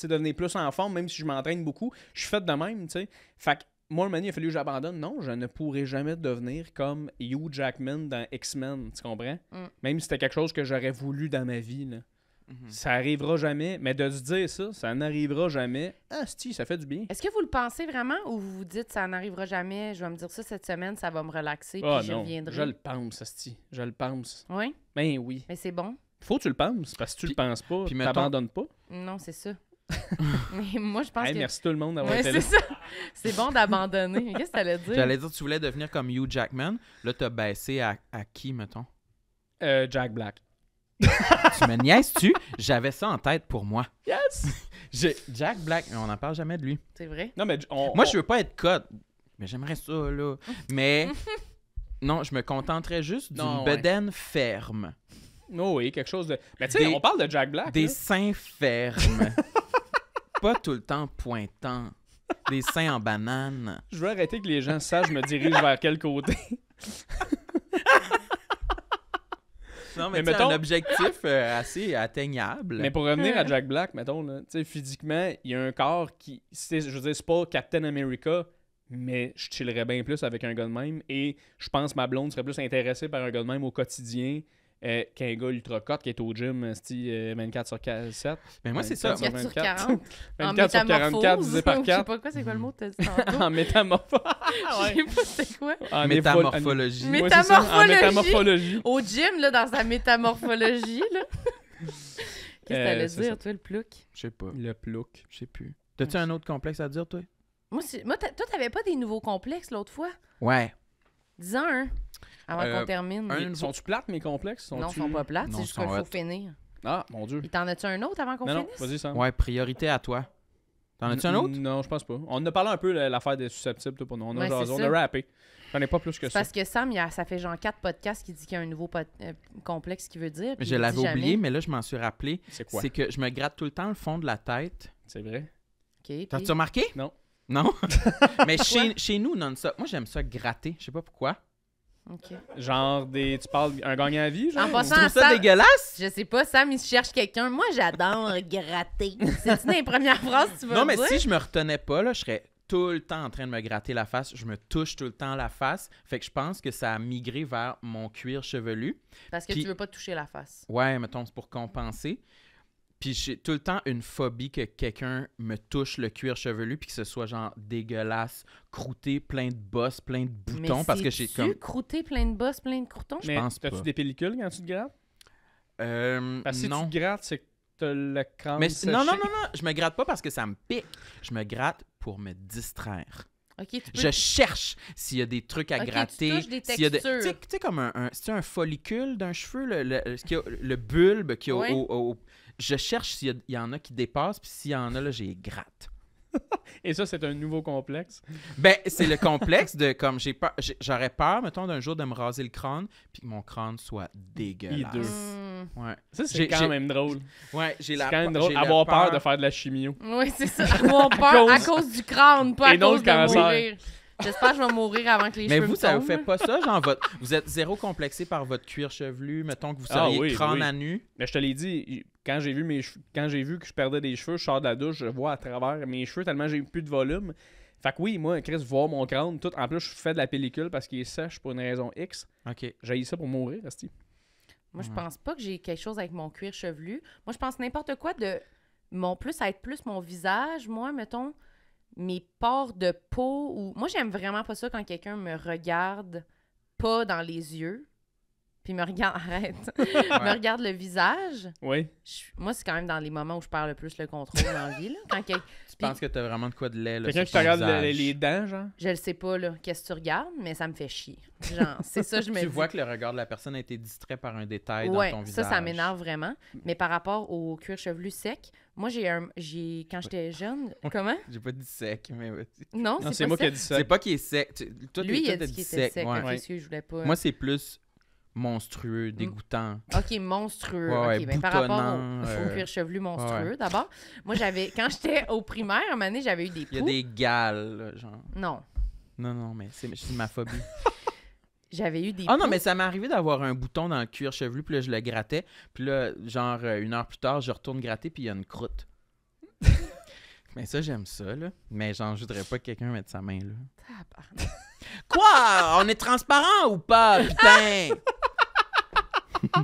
S3: de devenir plus en forme, même si je m'entraîne beaucoup. Je suis fait de même, tu sais. Fait que moi, le il a fallu que j'abandonne. Non, je ne pourrai jamais devenir comme Hugh Jackman dans X-Men, tu comprends? Mm. Même si c'était quelque chose que j'aurais voulu dans ma vie, là. Mhm. Ça arrivera jamais, mais de se dire ça, ça n'arrivera jamais. Ah, si, ça fait du bien.
S2: Est-ce que vous le pensez vraiment ou vous vous dites ça n'arrivera jamais, je vais me dire ça cette semaine, ça va me relaxer, et ah, je reviendrai? Je le
S3: pense, je le pense. Oui? Ben oui. Mais c'est bon. Faut que tu le penses, parce que si tu le penses
S1: pas, tu t'abandonnes pas.
S2: Non, c'est ça. [laughs] mais moi, je pense que... Merci tout le monde d'avoir été là. C'est bon d'abandonner. Qu'est-ce que t'allais dire? J'allais
S1: dire tu voulais devenir comme Hugh Jackman. Là, t'as baissé à, qui, mettons? Euh, Jack Black. tu me niaises-tu? J'avais ça en tête pour moi. Yes! [laughs] Jack Black, on n'en parle jamais de lui. C'est vrai? Non, mais Moi, je veux pas être cut, Mais j'aimerais ça, là. Mais [laughs] non, je me contenterai juste d'une beden bedaine ferme. Non oui, quelque chose de. Mais tu sais, on parle de Jack Black. Des seins fermes. [laughs] pas tout le temps pointant. Des seins en banane. Je veux arrêter que les gens sachent me dirige vers quel côté. [laughs] Non, mais, mais un objectif
S3: euh, assez atteignable. Mais pour revenir à Jack Black, mettons, sais physiquement, il y a un corps qui. Je veux dire, c'est pas Captain America, mais je chillerais bien plus avec un gars de même. Et je pense que ma blonde serait plus intéressée par un gars de même au quotidien euh, qu'un gars ultra cote qui est au gym 24 euh, sur 7. Mais moi, c'est ça. 24 sur 40. 24 sur 44, [laughs] par 4. [laughs] Je sais pas
S2: quoi, c'est quoi le mot [laughs] En
S3: métamorphose.
S2: Ah je sais pas c'est quoi. En métamorphologie. métamorphologie. Au gym, là, dans sa métamorphologie. là. Qu'est-ce que t'allais euh, dire, toi,
S1: le plouc? Je sais pas. Le plouc. Je sais plus. Ah, T'as-tu un autre complexe à dire, toi?
S2: Moi, moi toi, t'avais pas des nouveaux complexes l'autre fois? Ouais. Dis-en avant qu'on euh, termine. Un, Sont-tu
S3: plates, mes complexes? non, ils sont pas plates, c'est juste qu'il faut finir. Ah, mon Dieu. Et
S2: t'en as-tu un autre avant qu'on finisse? Non,
S3: vas-y, ça. Ouais, priorité à toi. T'en as-tu un autre? Non, je pense pas. On a parlé un peu de l'affaire des susceptibles, toi, pour nous. On a, rappé. de a rappé. J'en ai pas plus que ça. Parce
S2: que Sam, il a, ça fait genre quatre podcasts qui dit qu'il y a un nouveau euh, complexe qui veut dire. Je l'avais oublié,
S1: mais là, je m'en suis rappelé. C'est quoi? C'est que je me gratte tout le temps le fond de la tête. C'est vrai. OK. T'as-tu remarqué? Non. Non? [laughs] Mais chez, nous, non ça. Moi, j'aime ça gratter. Je sais pas pourquoi. Ok. Genre, des, tu parles un gagnant à vie, genre? En ça dégueulasse?
S2: je sais pas, Sam, il cherche quelqu'un. Moi, j'adore [laughs] gratter. C'est-tu dans premières phrases tu vas Non, mais si je
S1: me retenais pas, là, je serais tout le temps en train de me gratter la face. Je me touche tout le temps la face. Fait que je pense que ça a migré vers mon cuir chevelu.
S2: Parce que tu veux pas toucher la face.
S1: Ouais, mettons, c'est pour compenser. Puis j'ai tout le temps une phobie que quelqu'un me touche le cuir chevelu puis que ce soit genre dégueulasse, croûté, plein de bosses, plein de boutons parce que j'ai comme
S2: croûté, plein de bosses, plein de boutons? Je pense pas.
S1: T'as-tu des pellicules quand tu te grattes euh, Parce que si tu grattes, c'est que
S3: t'as le crâne mais Non, non, non,
S1: non, je me gratte pas parce que ça me pique. Je me gratte pour me distraire. Je cherche s'il y a des trucs à gratter. Tu comme un, un... un follicule d'un cheveu, le, le, bulbe qui est au, je cherche s'il y, en a qui dépassent, puis s'il y en a, là, j'ai gratte. Et ça, c'est un nouveau complexe. Ben, c'est le complexe de comme j'ai peur, j'aurais peur, mettons, d'un jour de me raser le crâne, puis que mon crâne soit dégueulasse. Hmm. Ouais. Ça, c'est quand même drôle. Ouais, j'ai la quand même drôle. Avoir peur... de faire de la chimio.
S2: Oui, c'est ça. [laughs] Avoir peur à cause... du crâne, pas Et à cause de cancer. mourir. J'espère que je vais mourir avant que les cheveux. Mais vous, ça vous fait
S1: pas ça, genre votre... [laughs] vous êtes zéro complexé par votre cuir chevelu, mettons que vous ah seriez ah, crâne à nu. Mais je te l'ai dit, quand j'ai vu
S3: mes quand j'ai vu que je perdais des cheveux, je sors de la douche, je vois à travers mes cheveux tellement j'ai plus de volume. Fait que oui, moi, Chris, voir mon crâne, tout. En plus, je fais de la pellicule parce qu'il est sèche pour une raison X. Ok. J'ai ça pour mourir, Asti. Moi, je pense
S2: pas que j'ai quelque chose avec mon cuir chevelu. Moi, je pense n'importe quoi de mon plus à être plus mon visage, moi, mettons mes pores de peau ou moi j'aime vraiment pas ça quand quelqu'un me regarde pas dans les yeux puis me regarde, [laughs] arrête, me regarde le visage. Oui. moi, c'est quand même dans les moments où je perds le plus le contrôle dans la vie. Là, quand que, [laughs] tu penses que
S1: t'as vraiment de quoi de lait, là, Quelqu'un te regarde les dents,
S2: genre? Je le sais pas, là, qu'est-ce que tu regardes, mais ça me fait chier. Genre, c'est ça, je [laughs] me Tu vois
S1: que le regard de la personne a été distrait par un détail dans ton visage. ça, ça
S2: m'énerve vraiment. Mais par rapport au cuir chevelu sec, moi, j'ai un. J'ai, quand j'étais jeune. Comment
S1: J'ai pas dit sec, mais.
S2: Non, non c'est, moi qui ai dit sec.
S1: C'est pas qu'il est sec. toi, Lui, il a dit sec. je voulais pas... Moi, c'est plus monstrueux, mm. dégoûtant.
S2: OK, monstrueux. Ben, par rapport au, euh, cuir chevelu monstrueux, d'abord. Moi, j'avais... Quand j'étais au primaire, un j'avais eu des poux. Il y a
S1: des gales, genre. Non. Non, non, mais c'est ma phobie. [laughs]
S2: J'avais eu des. Ah oh non, mais ça
S1: m'est arrivé d'avoir un bouton dans le cuir chevelu, puis là, je le grattais. Puis là, genre, euh, une heure plus tard, je retourne gratter, puis il y a une croûte. [laughs] mais ça, j'aime ça, là. Mais j'en voudrais pas que quelqu'un mette sa main, là. Quoi? On est transparent ou pas? Putain!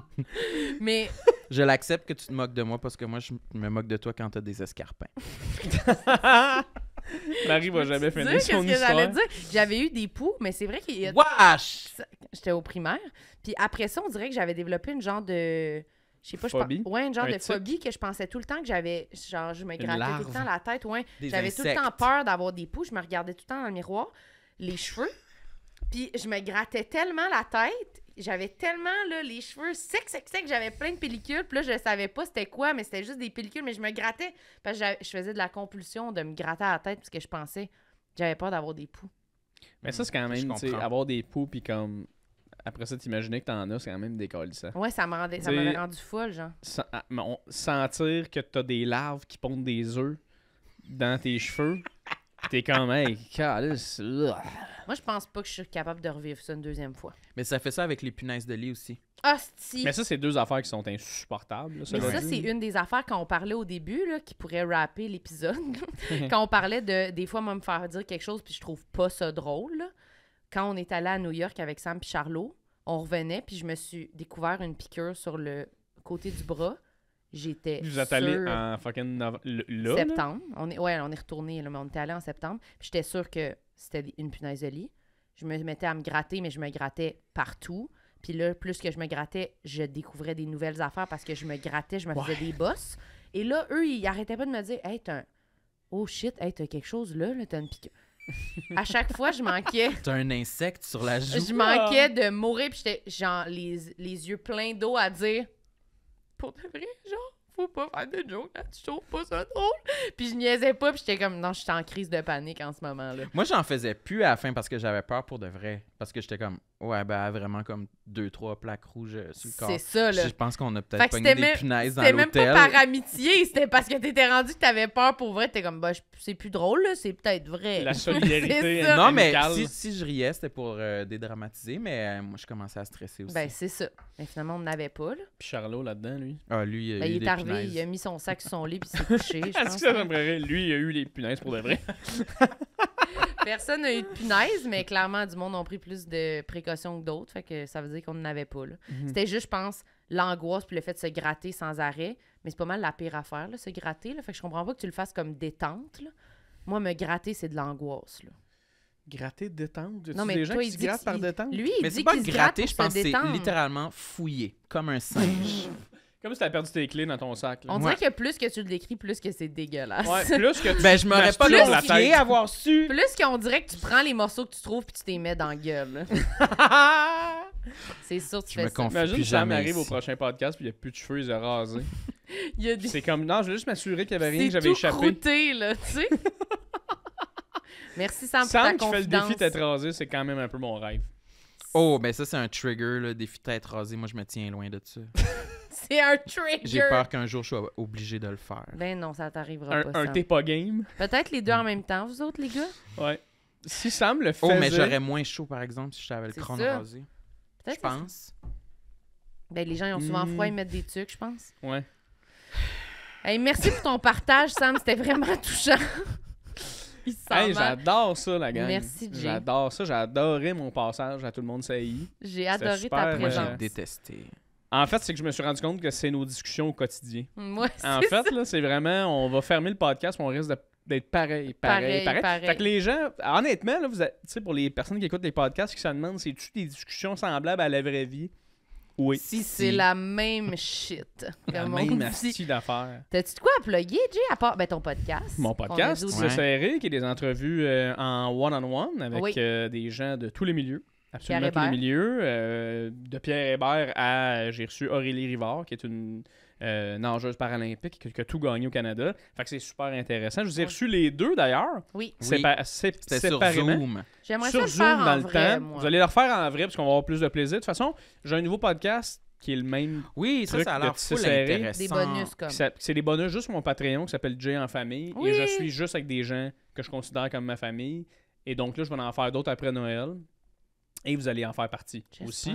S1: [laughs] Mais. Je l'accepte que tu te moques de moi parce que moi, je me moque de toi quand t'as des escarpins. [laughs] Marie va jamais finir son
S2: J'avais eu des poux, mais c'est vrai qu'il y a... J'étais au primaire. Puis après ça, on dirait que j'avais développé une genre de... Je sais pas, Ouais, une genre de phobie que je pensais tout le temps que j'avais... Genre, je me grattais tout le temps la tête, ouais. J'avais tout le temps peur d'avoir des poux. Je me regardais tout le temps dans le miroir les cheveux. Puis je me grattais tellement la tête, j'avais tellement là, les cheveux secs, secs, secs, j'avais plein de pellicules. Puis là, je savais pas c'était quoi, mais c'était juste des pellicules. Mais je me grattais parce que je faisais de la compulsion de me gratter la tête parce que je pensais, j'avais peur d'avoir des poux.
S3: Mais ça, c'est quand même, tu avoir des poux, puis comme après ça, t'imaginer que t'en as, c'est quand même décollissant. Ouais, ça m'a rendu folle, genre. Ah, sentir que t'as des larves qui pondent des œufs dans tes cheveux, T'es quand même
S1: calice. Moi,
S2: je pense pas que je suis capable de revivre ça une deuxième fois.
S1: Mais ça fait ça avec les punaises de lit aussi. Ah, Mais ça, c'est deux affaires qui sont insupportables. Mais ça, c'est
S2: une des affaires qu'on parlait au début, qui pourrait rapper l'épisode. [laughs] quand on parlait de des fois, moi, me faire dire quelque chose, puis je trouve pas ça drôle. Quand on est allé à New York avec Sam et Charlot, on revenait, puis je me suis découvert une piqûre sur le côté du bras. J'étais. Vous êtes allé en
S3: fucking Septembre.
S2: On est, ouais, on est retourné, mais on était allé en septembre. j'étais sûre que c'était une punaise de lit. Je me mettais à me gratter, mais je me grattais partout. Puis là, plus que je me grattais, je découvrais des nouvelles affaires parce que je me grattais, je me faisais des bosses. Et là, eux, ils arrêtaient pas de me dire Hey, t'as un. Oh shit, hey, t'as quelque chose là, là t'as une pique. à chaque fois, je manquais. [laughs]
S1: T'as un insecte sur la joue. Je manquais
S2: de mourir, puis j'étais genre les, les yeux pleins d'eau à dire pour de vrai, genre, faut pas faire de jokes là, tu trouves pas ça drôle. Puis je niaisais pas, puis j'étais comme, non, je suis en crise de panique en ce moment-là. Moi,
S1: j'en faisais plus à la fin parce que j'avais peur pour de vrai. Parce que j'étais comme, Ouais, ben vraiment comme deux, trois plaques rouges euh, sur le corps. C'est ça, là. Je pense qu'on a peut-être pogné des punaises dans l'hôtel. C'était même pas par
S2: amitié, c'était parce que t'étais rendu que t'avais peur pour vrai. T'es comme, bah, c'est plus drôle, là, c'est peut-être vrai. La [laughs] solidarité. non, mais
S1: si, je riais, c'était pour euh, dédramatiser, mais euh, moi, je commençais à stresser aussi. Ben,
S2: c'est ça. Mais finalement, on n'avait pas, là.
S1: Puis Charlot, là-dedans, lui. Ah, lui, il a ben, il est arrivé, il
S2: a mis son sac sur son lit, puis s'est couché. [laughs] Est-ce que ça
S3: Lui, il a eu les punaises pour de vrai. [laughs]
S2: Personne n'a eu de punaise, mais clairement, du monde a pris plus de précautions que d'autres. Fait que ça veut dire qu'on n'avait avait pas. Mhm. C'était juste, je pense, l'angoisse puis le fait de se gratter sans arrêt. Mais c'est pas mal la pire affaire, là, se gratter. Là. Fait que je comprends pas que tu le fasses comme détente. Moi, me gratter, c'est de l'angoisse.
S3: Gratter, détente? Non, mais des gens qui se grattent par détente?
S2: Lui, mais c'est pas gratter, je pense c'est
S1: littéralement fouiller, comme un singe. [laughs]
S3: Comme si t'avais perdu tes clés dans ton sac.
S1: On dirait
S2: que plus que tu le décris, plus que c'est dégueulasse. Ouais, plus que tu Ben, je m'aurais pas t'exploses la tête. avoir su. Plus qu'on dirait que tu prends les morceaux que tu trouves puis tu les mets dans la gueule. [laughs] C'est sûr que tu Je me ça. confie Imagine plus si jamais. arrive au
S3: prochain podcast puis il n'y a plus de cheveux, à raser.
S2: [laughs] Il y a des... C'est
S3: comme, non, je voulais juste m'assurer qu'il n'y avait rien que j'avais tout échappé.
S2: croûté, là, tu sais. [laughs] Merci Sam, Sam qui fait le défi d'être
S3: rasé, c'est quand même un peu mon rêve.
S1: Oh, ben ça, c'est un trigger, là, défi d'être rasé Moi, je me tiens loin de ça. [laughs] c'est un trigger. J'ai peur qu'un jour je sois obligé de le faire. Ben non, ça t'arrivera pas. Un t'es pas game.
S2: Peut-être les deux en même temps, vous autres, les gars.
S1: Ouais. Si Sam le fait. Oh, mais j'aurais moins chaud, par exemple, si j'avais le crâne rasé. Peut-être. Je pense.
S2: Ben, les gens, ils ont souvent hmm. froid, ils mettent des trucs je pense. Ouais. Hey, merci pour ton partage, Sam. C'était vraiment touchant. [laughs] Hey,
S3: j'adore ça, la gang. Merci, Jay. J'adore ça. J'ai adoré mon passage à Tout le monde ça est. J'ai adoré ta euh, présence. J'ai
S1: détesté.
S3: En fait, c'est que je me suis rendu compte que c'est nos discussions au quotidien. Mm, en fait, là, c'est vraiment, on va fermer le podcast, on risque d'être pareil, pareil, pareil, Fait que les gens, honnêtement, là, vous sais, pour les personnes qui écoutent les podcasts, qui se demandent, c'est-tu des discussions semblables à la vraie vie? Oui. Si c'est la
S2: même shit. La même astuce d'affaires. T'as-tu de quoi à plugger, Jay, à part ben, ton podcast? Mon podcast, c'est
S3: serré, qui est des entrevues euh, en one-on-one avec euh, des gens de tous les milieux. Absolument au tous euh, de Pierre Hébert à. J'ai reçu Aurélie Rivard, qui est une euh, nageuse paralympique qui, a tout gagné au Canada. Fait que c'est super intéressant. Je vous ai reçu les deux d'ailleurs. Oui. c'est Zoom.
S2: J'aimerais ça Zoom faire en vrai, Moi.
S3: Vous allez le refaire en vrai parce qu'on va avoir plus de plaisir. De toute façon, j'ai un nouveau podcast qui est le même. Oui, ça, ça a l'air cool, intéressant. Des bonus C'est des bonus juste sur mon Patreon qui s'appelle Jay en famille. Et je suis juste avec des gens que je considère comme ma famille. Et donc là, je vais en faire d'autres après Noël. Et vous allez en faire partie aussi.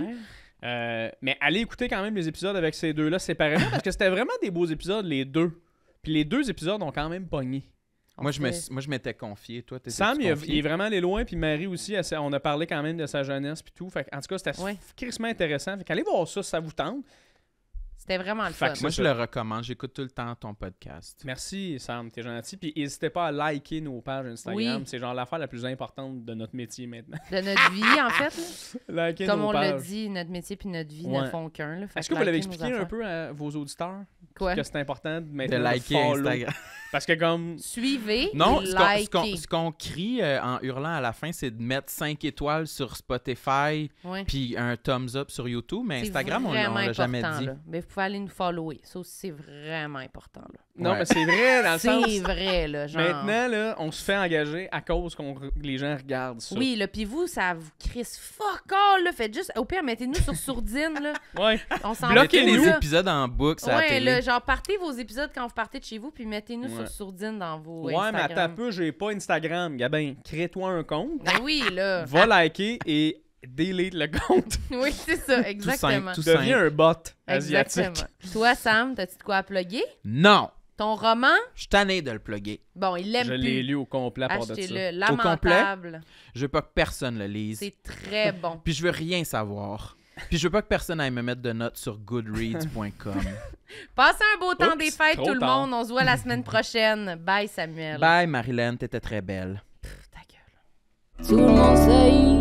S3: Euh, mais allez écouter quand même les épisodes avec ces deux-là séparément parce que c'était vraiment des beaux épisodes, les deux. Puis les deux épisodes ont quand même pogné. Moi, je me, moi, je m'étais
S1: confié, toi. Sam, il,
S3: est vraiment allé loin, puis Marie aussi, on a parlé quand même de sa jeunesse, puis tout. en tout cas, c'était ouais.
S1: intéressant. allez voir ça si ça vous tente. C'était vraiment le fun. Moi, je le recommande. J'écoute tout le temps ton podcast.
S3: Merci, Sam, t'es gentil. Puis n'hésitez pas à liker nos pages Instagram. C'est genre l'affaire la plus importante de notre métier maintenant.
S2: De notre vie, en fait. [laughs] liker Comme on l'a dit, notre métier puis notre vie ne font qu'un. Est-ce que, vous l'avez expliqué un
S3: peu à vos auditeurs? Quoi? Que c'est important de mettre de liker Instagram.
S1: [laughs] Parce que comme... Suivez, Non, ce qu'on crie euh, en hurlant à la fin, c'est de mettre 5 étoiles sur Spotify puis un thumbs up sur YouTube. Mais Instagram, on ne l'a jamais dit
S2: aller nous follower. Ça c'est vraiment important. Non, mais c'est vrai, dans le sens. C'est vrai, là. Maintenant,
S3: là, on se fait engager à cause qu'on
S1: les gens regardent ça. Oui, là,
S2: puis vous, ça vous crisse fuck all, le Faites juste, au pire, mettez-nous sur sourdine, là. [laughs] ouais. On s'en Bloquez les épisodes en
S1: boucle, Ouais,
S2: genre, partez vos épisodes quand vous partez de chez vous, puis mettez-nous sur sourdine dans vos. Ouais, mais attends un
S3: peu, j'ai pas Instagram. Gabin, crée-toi un compte. Ben
S2: oui, là. Va
S3: liker et delete le compte.
S2: [laughs] Oui, c'est ça, exactement. tout simple, tout simple. Deviens un
S1: bot Exactement. asiatique.
S2: Toi, Sam, t'as-tu de quoi à plugger? Non! Ton roman, Je
S1: t'en ai de le plugger. bon, il l'aime Je l'ai lu au complet pour de ça. achetez Au complet? Je veux pas que personne le lise. C'est
S2: très bon.
S1: Puis je veux rien savoir. Puis je veux pas que personne aille me mettre de notes sur goodreads.com.
S2: [laughs] Passez un beau temps des fêtes, tout le monde. On se voit la semaine prochaine. Bye, Samuel.
S1: Bye Marilyn, t'étais très belle. ta
S2: gueule. Tout le monde sait